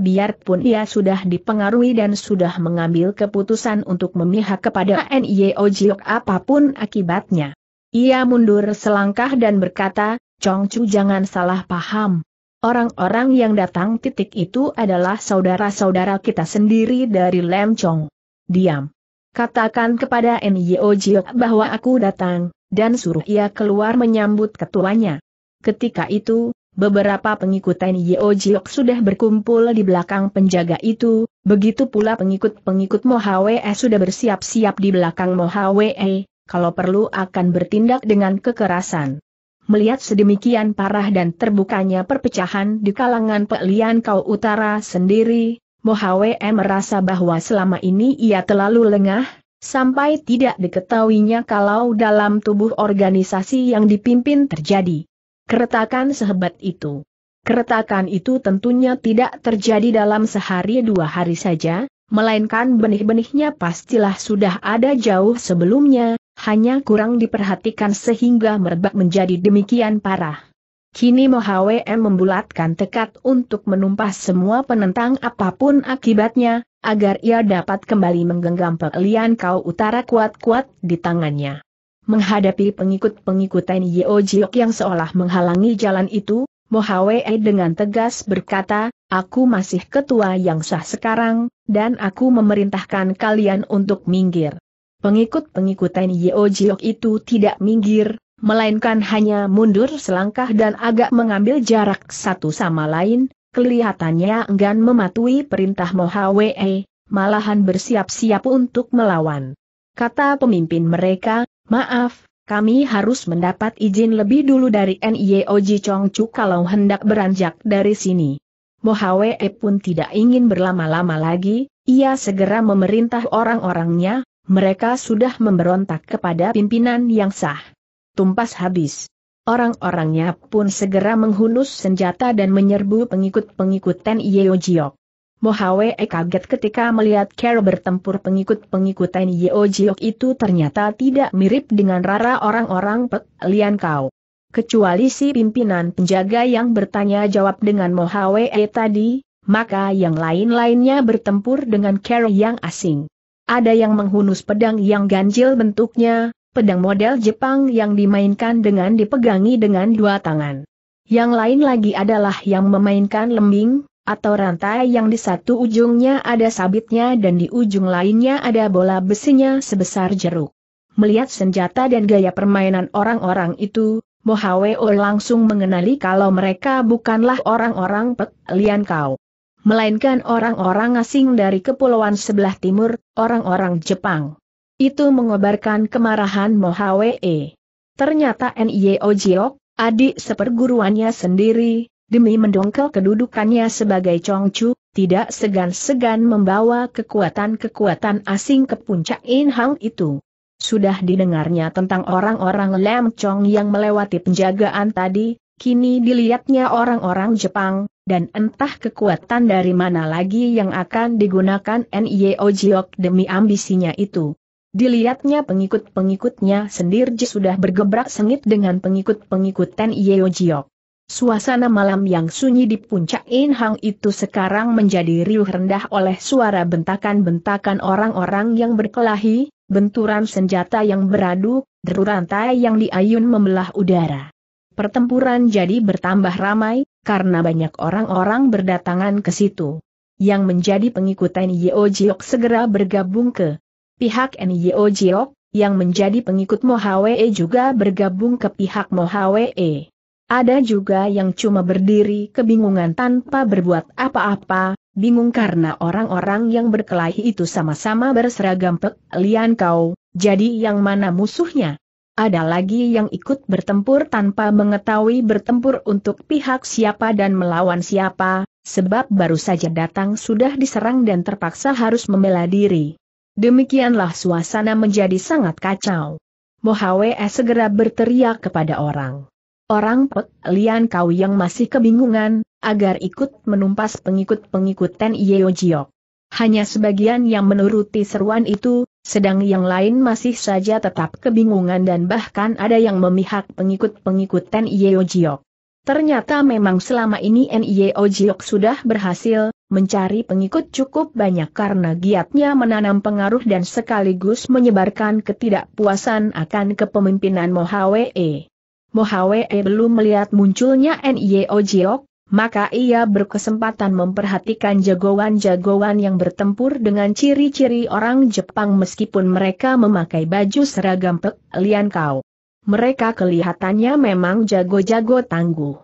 biarpun ia sudah dipengaruhi dan sudah mengambil keputusan untuk memihak kepada NIO Jiok apapun akibatnya. Ia mundur selangkah dan berkata, Chong Chu jangan salah paham. Orang-orang yang datang titik itu adalah saudara-saudara kita sendiri dari Lem Chong. Diam. Katakan kepada NIO Jiok bahwa aku datang, dan suruh ia keluar menyambut ketuanya. Ketika itu, beberapa pengikut Yeo Jiok sudah berkumpul di belakang penjaga itu, begitu pula pengikut-pengikut Mohawe e sudah bersiap-siap di belakang Mohawe, e. kalau perlu akan bertindak dengan kekerasan. Melihat sedemikian parah dan terbukanya perpecahan di kalangan Pelian Kau Utara sendiri, Mohawe e merasa bahwa selama ini ia terlalu lengah, sampai tidak diketahuinya kalau dalam tubuh organisasi yang dipimpin terjadi Keretakan sehebat itu. Keretakan itu tentunya tidak terjadi dalam sehari dua hari saja, melainkan benih-benihnya pastilah sudah ada jauh sebelumnya, hanya kurang diperhatikan sehingga merebak menjadi demikian parah. Kini Mohawem membulatkan tekad untuk menumpas semua penentang apapun akibatnya, agar ia dapat kembali menggenggam pelian kau utara kuat-kuat di tangannya. Menghadapi pengikut-pengikut Tani Yeo Jiok yang seolah menghalangi jalan itu, Mohawe dengan tegas berkata, aku masih ketua yang sah sekarang, dan aku memerintahkan kalian untuk minggir. Pengikut-pengikut Tani Yeo Jiok itu tidak minggir, melainkan hanya mundur selangkah dan agak mengambil jarak satu sama lain, kelihatannya enggan mematuhi perintah Mohawe, malahan bersiap-siap untuk melawan. Kata pemimpin mereka, Maaf, kami harus mendapat izin lebih dulu dari NIOG Chongchu kalau hendak beranjak dari sini. Mohwe e pun tidak ingin berlama-lama lagi, ia segera memerintah orang-orangnya, mereka sudah memberontak kepada pimpinan yang sah. Tumpas habis. Orang-orangnya pun segera menghunus senjata dan menyerbu pengikut-pengikut Ten Yeo Jiok. Mohawe eh, kaget ketika melihat Carol bertempur pengikut pengikut Yeo Jiok itu ternyata tidak mirip dengan rara orang-orang Pek Lian Kau. Kecuali si pimpinan penjaga yang bertanya jawab dengan Mohawe eh, tadi, maka yang lain-lainnya bertempur dengan Carol yang asing. Ada yang menghunus pedang yang ganjil bentuknya, pedang model Jepang yang dimainkan dengan dipegangi dengan dua tangan. Yang lain lagi adalah yang memainkan lembing, atau rantai yang di satu ujungnya ada sabitnya dan di ujung lainnya ada bola besinya sebesar jeruk. Melihat senjata dan gaya permainan orang-orang itu, Mohaweo langsung mengenali kalau mereka bukanlah orang-orang Pek Kau. Melainkan orang-orang asing dari kepulauan sebelah timur, orang-orang Jepang. Itu mengobarkan kemarahan Mohawee. Ternyata N.I.O. Jiok, adik seperguruannya sendiri, demi mendongkel kedudukannya sebagai Chongcu, tidak segan-segan membawa kekuatan-kekuatan asing ke puncak Inhang itu. Sudah didengarnya tentang orang-orang Lam Chong yang melewati penjagaan tadi, kini dilihatnya orang-orang Jepang, dan entah kekuatan dari mana lagi yang akan digunakan N.Y.O. Jiok demi ambisinya itu. Dilihatnya pengikut-pengikutnya sendiri sudah bergebrak sengit dengan pengikut-pengikut N.Y.O. Jiok. Suasana malam yang sunyi di puncak Inhang itu sekarang menjadi riuh rendah oleh suara bentakan-bentakan orang-orang yang berkelahi, benturan senjata yang beradu, deru rantai yang diayun membelah udara. Pertempuran jadi bertambah ramai, karena banyak orang-orang berdatangan ke situ. Yang menjadi pengikut Nyo Jiok segera bergabung ke pihak Nyo Jiok, yang menjadi pengikut Mohawee juga bergabung ke pihak Mohawee. Ada juga yang cuma berdiri kebingungan tanpa berbuat apa-apa, bingung karena orang-orang yang berkelahi itu sama-sama berseragam pek lian kau, jadi yang mana musuhnya? Ada lagi yang ikut bertempur tanpa mengetahui bertempur untuk pihak siapa dan melawan siapa, sebab baru saja datang sudah diserang dan terpaksa harus membela diri. Demikianlah suasana menjadi sangat kacau. Mohawe segera berteriak kepada orang. Orang Pek Lian Kau yang masih kebingungan, agar ikut menumpas pengikut-pengikut Ten Yeo Jiok. Hanya sebagian yang menuruti seruan itu, sedang yang lain masih saja tetap kebingungan dan bahkan ada yang memihak pengikut-pengikut Ten Yeo Jiok. Ternyata memang selama ini N.I.O. Jiok sudah berhasil mencari pengikut cukup banyak karena giatnya menanam pengaruh dan sekaligus menyebarkan ketidakpuasan akan kepemimpinan Mohawe. Mohawe eh, belum melihat munculnya N.I.O. Jiok, maka ia berkesempatan memperhatikan jagoan-jagoan yang bertempur dengan ciri-ciri orang Jepang meskipun mereka memakai baju seragam Lian kau. Mereka kelihatannya memang jago-jago tangguh.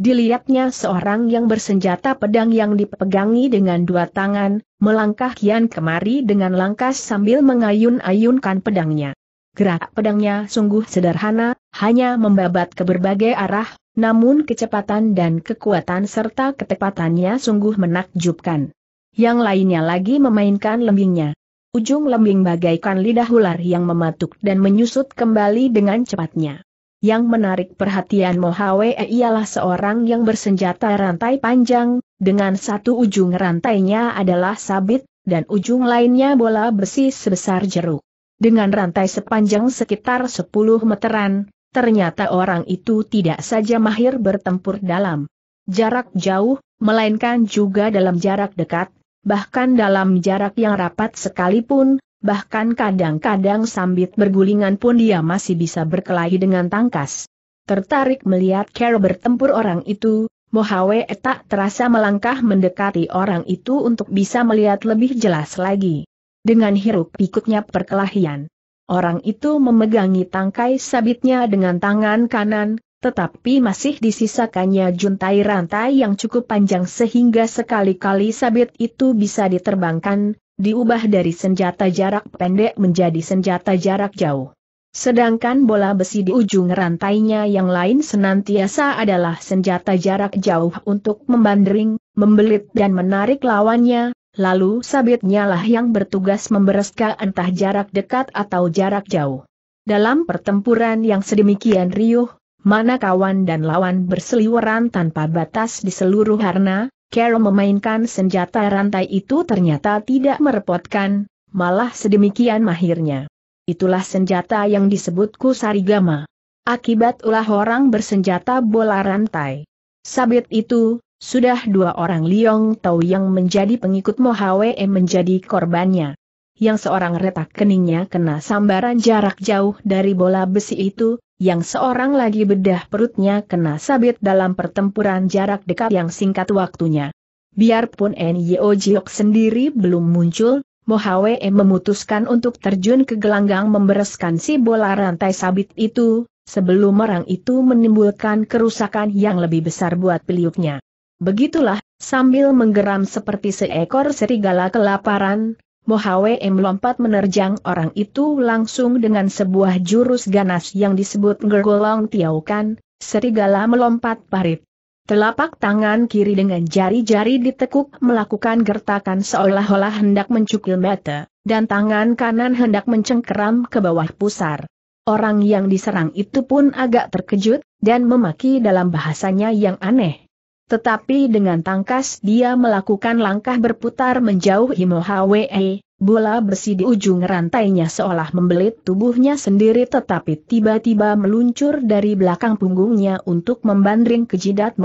Dilihatnya seorang yang bersenjata pedang yang dipegangi dengan dua tangan, melangkah kian kemari dengan langkah sambil mengayun-ayunkan pedangnya. Gerak pedangnya sungguh sederhana, hanya membabat ke berbagai arah, namun kecepatan dan kekuatan serta ketepatannya sungguh menakjubkan. Yang lainnya lagi memainkan lembingnya. Ujung lembing bagaikan lidah ular yang mematuk dan menyusut kembali dengan cepatnya. Yang menarik perhatian Mohawe ialah seorang yang bersenjata rantai panjang, dengan satu ujung rantainya adalah sabit, dan ujung lainnya bola besi sebesar jeruk. Dengan rantai sepanjang sekitar 10 meteran, ternyata orang itu tidak saja mahir bertempur dalam jarak jauh, melainkan juga dalam jarak dekat, bahkan dalam jarak yang rapat sekalipun, bahkan kadang-kadang sambit bergulingan pun dia masih bisa berkelahi dengan tangkas. Tertarik melihat Carol bertempur orang itu, Mohawe tak terasa melangkah mendekati orang itu untuk bisa melihat lebih jelas lagi. Dengan hiruk pikuknya perkelahian. Orang itu memegangi tangkai sabitnya dengan tangan kanan, tetapi masih disisakannya juntai rantai yang cukup panjang sehingga sekali-kali sabit itu bisa diterbangkan, diubah dari senjata jarak pendek menjadi senjata jarak jauh. Sedangkan bola besi di ujung rantainya yang lain senantiasa adalah senjata jarak jauh untuk membandering, membelit dan menarik lawannya, Lalu sabitnya lah yang bertugas membereska entah jarak dekat atau jarak jauh. Dalam pertempuran yang sedemikian riuh, mana kawan dan lawan berseliweran tanpa batas di seluruh harna, Carol memainkan senjata rantai itu ternyata tidak merepotkan, malah sedemikian mahirnya. Itulah senjata yang disebut kusarigama. Akibat ulah orang bersenjata bola rantai. Sabit itu, sudah dua orang Liong Tau yang menjadi pengikut Mohawe menjadi korbannya. Yang seorang retak keningnya kena sambaran jarak jauh dari bola besi itu, yang seorang lagi bedah perutnya kena sabit dalam pertempuran jarak dekat yang singkat waktunya. Biarpun Nyo Jiok sendiri belum muncul, Mohawe memutuskan untuk terjun ke gelanggang membereskan si bola rantai sabit itu, sebelum orang itu menimbulkan kerusakan yang lebih besar buat peliuknya. Begitulah, sambil menggeram seperti seekor serigala kelaparan, Mohawem melompat menerjang orang itu langsung dengan sebuah jurus ganas yang disebut gergolong tiaukan, serigala melompat parit. Telapak tangan kiri dengan jari-jari ditekuk melakukan gertakan seolah-olah hendak mencukil mata, dan tangan kanan hendak mencengkeram ke bawah pusar. Orang yang diserang itu pun agak terkejut, dan memaki dalam bahasanya yang aneh. Tetapi dengan tangkas dia melakukan langkah berputar menjauhi Mohawei, bola besi di ujung rantainya seolah membelit tubuhnya sendiri tetapi tiba-tiba meluncur dari belakang punggungnya untuk membandring ke jidat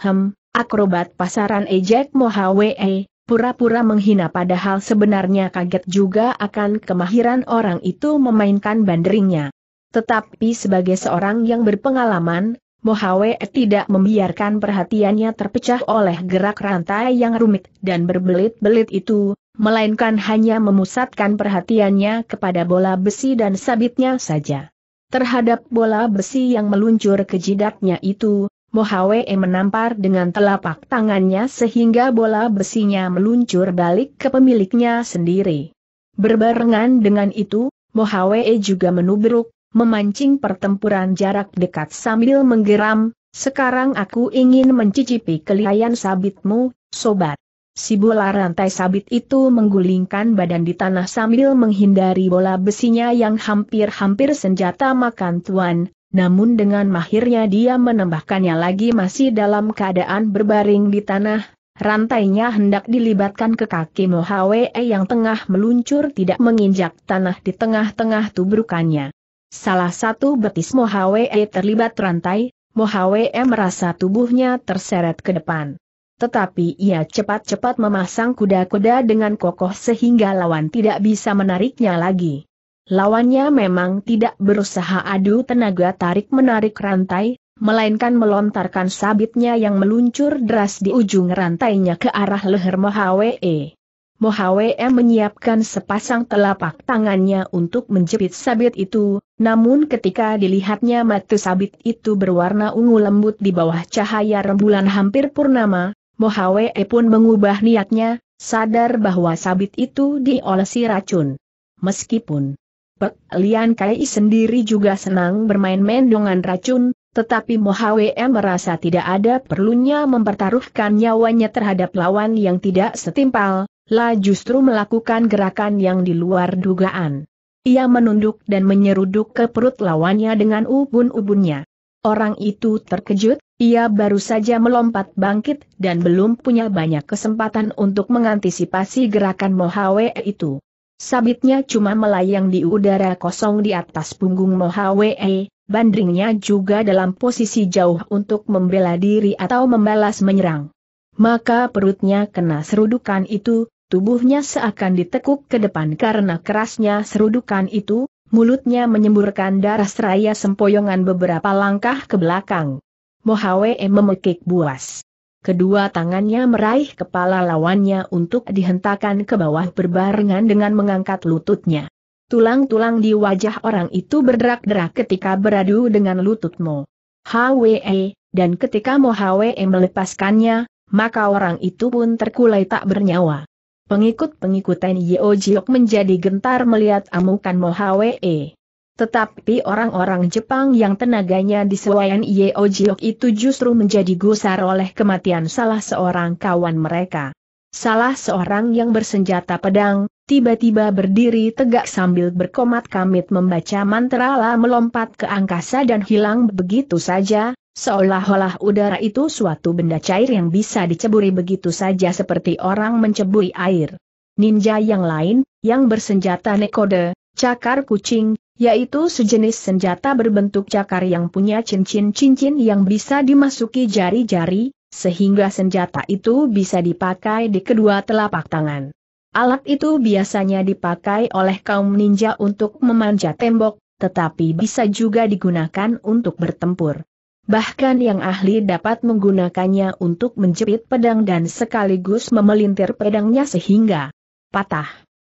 Hem, akrobat pasaran ejek Mohawei, pura-pura menghina padahal sebenarnya kaget juga akan kemahiran orang itu memainkan bandringnya. Tetapi sebagai seorang yang berpengalaman, Mohawe tidak membiarkan perhatiannya terpecah oleh gerak rantai yang rumit dan berbelit-belit itu, melainkan hanya memusatkan perhatiannya kepada bola besi dan sabitnya saja. Terhadap bola besi yang meluncur ke jidatnya itu, Mohawe menampar dengan telapak tangannya sehingga bola besinya meluncur balik ke pemiliknya sendiri. Berbarengan dengan itu, Mohawe juga menubruk memancing pertempuran jarak dekat sambil menggeram, sekarang aku ingin mencicipi kelihayan sabitmu, sobat. Si bola rantai sabit itu menggulingkan badan di tanah sambil menghindari bola besinya yang hampir-hampir senjata makan tuan, namun dengan mahirnya dia menembakkannya lagi masih dalam keadaan berbaring di tanah, rantainya hendak dilibatkan ke kaki Mohawe yang tengah meluncur tidak menginjak tanah di tengah-tengah tubrukannya. Salah satu betis Mohawe e terlibat rantai, Mohawe e merasa tubuhnya terseret ke depan. Tetapi ia cepat-cepat memasang kuda-kuda dengan kokoh sehingga lawan tidak bisa menariknya lagi. Lawannya memang tidak berusaha adu tenaga tarik-menarik rantai, melainkan melontarkan sabitnya yang meluncur deras di ujung rantainya ke arah leher Mohawe. E. Mohawe e menyiapkan sepasang telapak tangannya untuk menjepit sabit itu, namun ketika dilihatnya mata sabit itu berwarna ungu lembut di bawah cahaya rembulan hampir purnama, Mohawe e pun mengubah niatnya, sadar bahwa sabit itu diolesi racun. Meskipun Pek Lian Kai sendiri juga senang bermain-main dengan racun, tetapi Mohawe e merasa tidak ada perlunya mempertaruhkan nyawanya terhadap lawan yang tidak setimpal, La justru melakukan gerakan yang di luar dugaan. Ia menunduk dan menyeruduk ke perut lawannya dengan ubun-ubunnya. Orang itu terkejut, ia baru saja melompat bangkit dan belum punya banyak kesempatan untuk mengantisipasi gerakan Mohawe itu. Sabitnya cuma melayang di udara kosong di atas punggung Mohawe, bandringnya juga dalam posisi jauh untuk membela diri atau membalas menyerang maka perutnya kena serudukan itu, tubuhnya seakan ditekuk ke depan karena kerasnya serudukan itu, mulutnya menyemburkan darah seraya sempoyongan beberapa langkah ke belakang. Mohawe memekik buas. Kedua tangannya meraih kepala lawannya untuk dihentakkan ke bawah berbarengan dengan mengangkat lututnya. Tulang-tulang di wajah orang itu berderak-derak ketika beradu dengan lututmu. Hwe, dan ketika Mohawe melepaskannya, maka orang itu pun terkulai tak bernyawa. Pengikut-pengikut Yo Jiok menjadi gentar melihat amukan Mohawee. Tetapi orang-orang Jepang yang tenaganya disewaian Yeo Jiok itu justru menjadi gusar oleh kematian salah seorang kawan mereka. Salah seorang yang bersenjata pedang, tiba-tiba berdiri tegak sambil berkomat kamit membaca mantra la melompat ke angkasa dan hilang begitu saja, Seolah-olah udara itu suatu benda cair yang bisa diceburi begitu saja seperti orang menceburi air. Ninja yang lain, yang bersenjata nekode, cakar kucing, yaitu sejenis senjata berbentuk cakar yang punya cincin-cincin yang bisa dimasuki jari-jari, sehingga senjata itu bisa dipakai di kedua telapak tangan. Alat itu biasanya dipakai oleh kaum ninja untuk memanjat tembok, tetapi bisa juga digunakan untuk bertempur bahkan yang ahli dapat menggunakannya untuk menjepit pedang dan sekaligus memelintir pedangnya sehingga patah.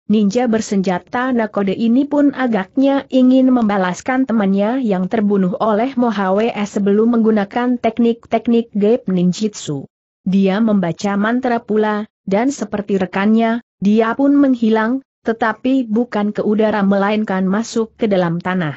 Ninja bersenjata nakode ini pun agaknya ingin membalaskan temannya yang terbunuh oleh Mohawe sebelum menggunakan teknik-teknik gaib ninjitsu. Dia membaca mantra pula, dan seperti rekannya, dia pun menghilang, tetapi bukan ke udara melainkan masuk ke dalam tanah.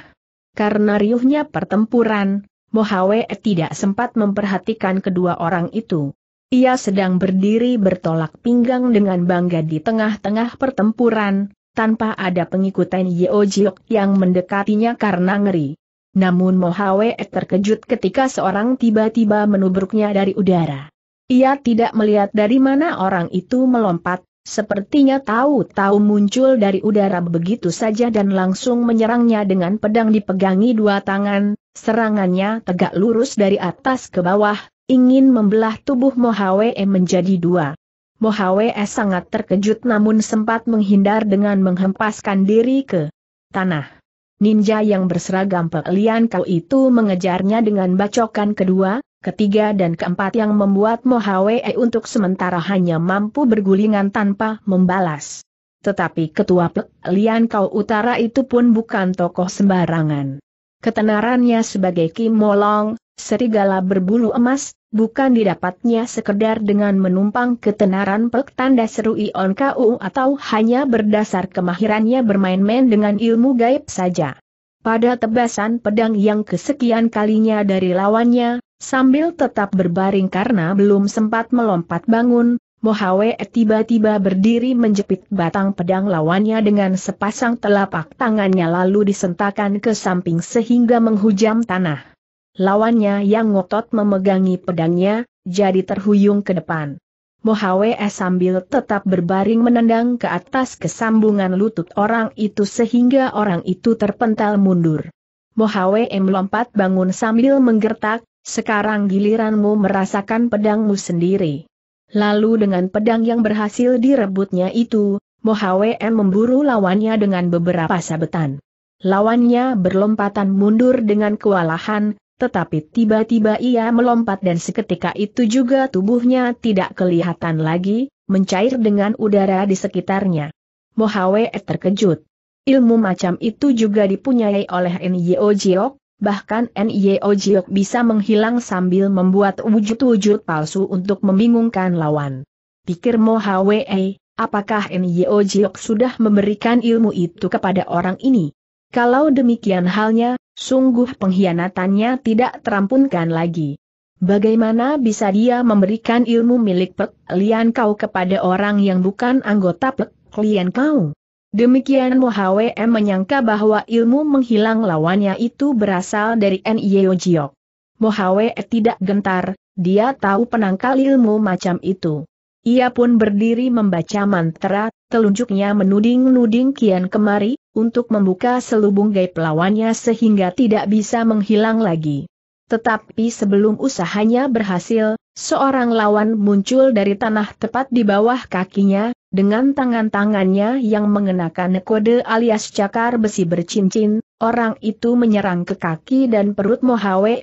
Karena riuhnya pertempuran, Mohawe tidak sempat memperhatikan kedua orang itu. Ia sedang berdiri bertolak pinggang dengan bangga di tengah-tengah pertempuran, tanpa ada pengikutan Yeo Jiok yang mendekatinya karena ngeri. Namun Mohawe terkejut ketika seorang tiba-tiba menubruknya dari udara. Ia tidak melihat dari mana orang itu melompat, sepertinya tahu-tahu muncul dari udara begitu saja dan langsung menyerangnya dengan pedang dipegangi dua tangan, Serangannya tegak lurus dari atas ke bawah, ingin membelah tubuh Mohawe menjadi dua. Mohawe sangat terkejut namun sempat menghindar dengan menghempaskan diri ke tanah. Ninja yang berseragam pelian kau itu mengejarnya dengan bacokan kedua, ketiga dan keempat yang membuat Mohawe untuk sementara hanya mampu bergulingan tanpa membalas. Tetapi ketua pelian kau utara itu pun bukan tokoh sembarangan ketenarannya sebagai Kim Molong, serigala berbulu emas, bukan didapatnya sekedar dengan menumpang ketenaran pek tanda seru Ion KU atau hanya berdasar kemahirannya bermain-main dengan ilmu gaib saja. Pada tebasan pedang yang kesekian kalinya dari lawannya, sambil tetap berbaring karena belum sempat melompat bangun, Mohawe tiba-tiba berdiri menjepit batang pedang lawannya dengan sepasang telapak tangannya lalu disentakan ke samping sehingga menghujam tanah. Lawannya yang ngotot memegangi pedangnya, jadi terhuyung ke depan. Mohawe sambil tetap berbaring menendang ke atas kesambungan lutut orang itu sehingga orang itu terpental mundur. Mohawe melompat bangun sambil menggertak, sekarang giliranmu merasakan pedangmu sendiri. Lalu dengan pedang yang berhasil direbutnya itu, Mohawem memburu lawannya dengan beberapa sabetan. Lawannya berlompatan mundur dengan kewalahan, tetapi tiba-tiba ia melompat dan seketika itu juga tubuhnya tidak kelihatan lagi, mencair dengan udara di sekitarnya. Mohawe terkejut. Ilmu macam itu juga dipunyai oleh Nyo Jiok, Bahkan Nio Jiok bisa menghilang sambil membuat wujud-wujud palsu untuk membingungkan lawan. Pikir Mo Hwe, apakah Nio Jiok sudah memberikan ilmu itu kepada orang ini? Kalau demikian halnya, sungguh pengkhianatannya tidak terampunkan lagi. Bagaimana bisa dia memberikan ilmu milik Pek Lian Kau kepada orang yang bukan anggota Pek Lian Kau? Demikian MoHWM menyangka bahwa ilmu menghilang lawannya itu berasal dari Nio Jiok. E tidak gentar, dia tahu penangkal ilmu macam itu. Ia pun berdiri membaca mantra, telunjuknya menuding-nuding kian kemari, untuk membuka selubung gaib lawannya sehingga tidak bisa menghilang lagi. Tetapi sebelum usahanya berhasil, seorang lawan muncul dari tanah tepat di bawah kakinya, dengan tangan-tangannya yang mengenakan kode alias cakar besi bercincin, orang itu menyerang ke kaki dan perut Mohwe.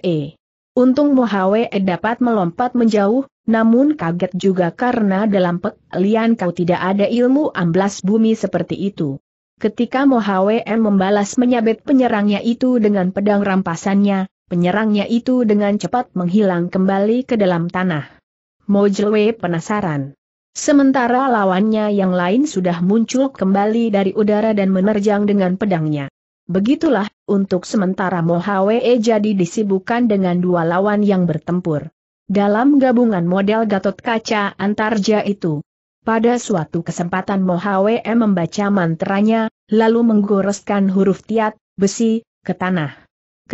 Untung Mohwe dapat melompat menjauh, namun kaget juga karena dalam peklian kau tidak ada ilmu amblas bumi seperti itu. Ketika Mohwe membalas menyabet penyerangnya itu dengan pedang rampasannya, Penyerangnya itu dengan cepat menghilang kembali ke dalam tanah. Mojilwe penasaran. Sementara lawannya yang lain sudah muncul kembali dari udara dan menerjang dengan pedangnya. Begitulah, untuk sementara Mohawe jadi disibukkan dengan dua lawan yang bertempur. Dalam gabungan model Gatot Kaca Antarja itu. Pada suatu kesempatan Mohawe membaca mantranya, lalu menggoreskan huruf tiat, besi, ke tanah.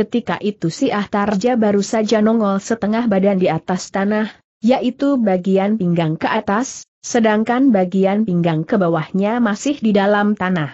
Ketika itu si Ahtarja baru saja nongol setengah badan di atas tanah, yaitu bagian pinggang ke atas, sedangkan bagian pinggang ke bawahnya masih di dalam tanah.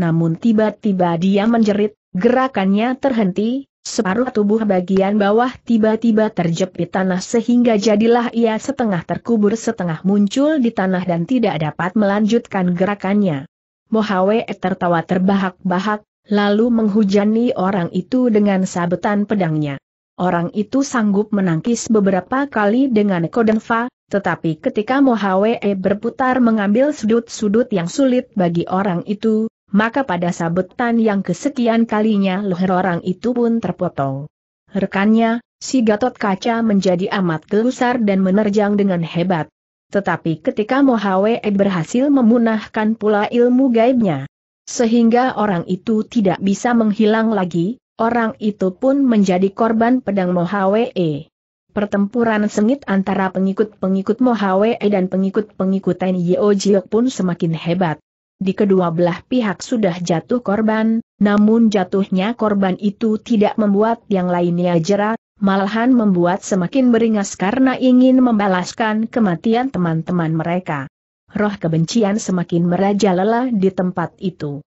Namun tiba-tiba dia menjerit, gerakannya terhenti, separuh tubuh bagian bawah tiba-tiba terjepit tanah sehingga jadilah ia setengah terkubur setengah muncul di tanah dan tidak dapat melanjutkan gerakannya. Mohawe tertawa terbahak-bahak, lalu menghujani orang itu dengan sabetan pedangnya. Orang itu sanggup menangkis beberapa kali dengan kodenfa, tetapi ketika Mohawe e berputar mengambil sudut-sudut yang sulit bagi orang itu, maka pada sabetan yang kesekian kalinya leher orang itu pun terpotong. Rekannya, si Gatot Kaca menjadi amat gelusar dan menerjang dengan hebat. Tetapi ketika Mohawe e berhasil memunahkan pula ilmu gaibnya, sehingga orang itu tidak bisa menghilang lagi, orang itu pun menjadi korban pedang Mohawe. Pertempuran sengit antara pengikut-pengikut Mohawe dan pengikut-pengikut Yeo Jiok pun semakin hebat. Di kedua belah pihak sudah jatuh korban, namun jatuhnya korban itu tidak membuat yang lainnya jerat, malahan membuat semakin beringas karena ingin membalaskan kematian teman-teman mereka roh kebencian semakin merajalela di tempat itu.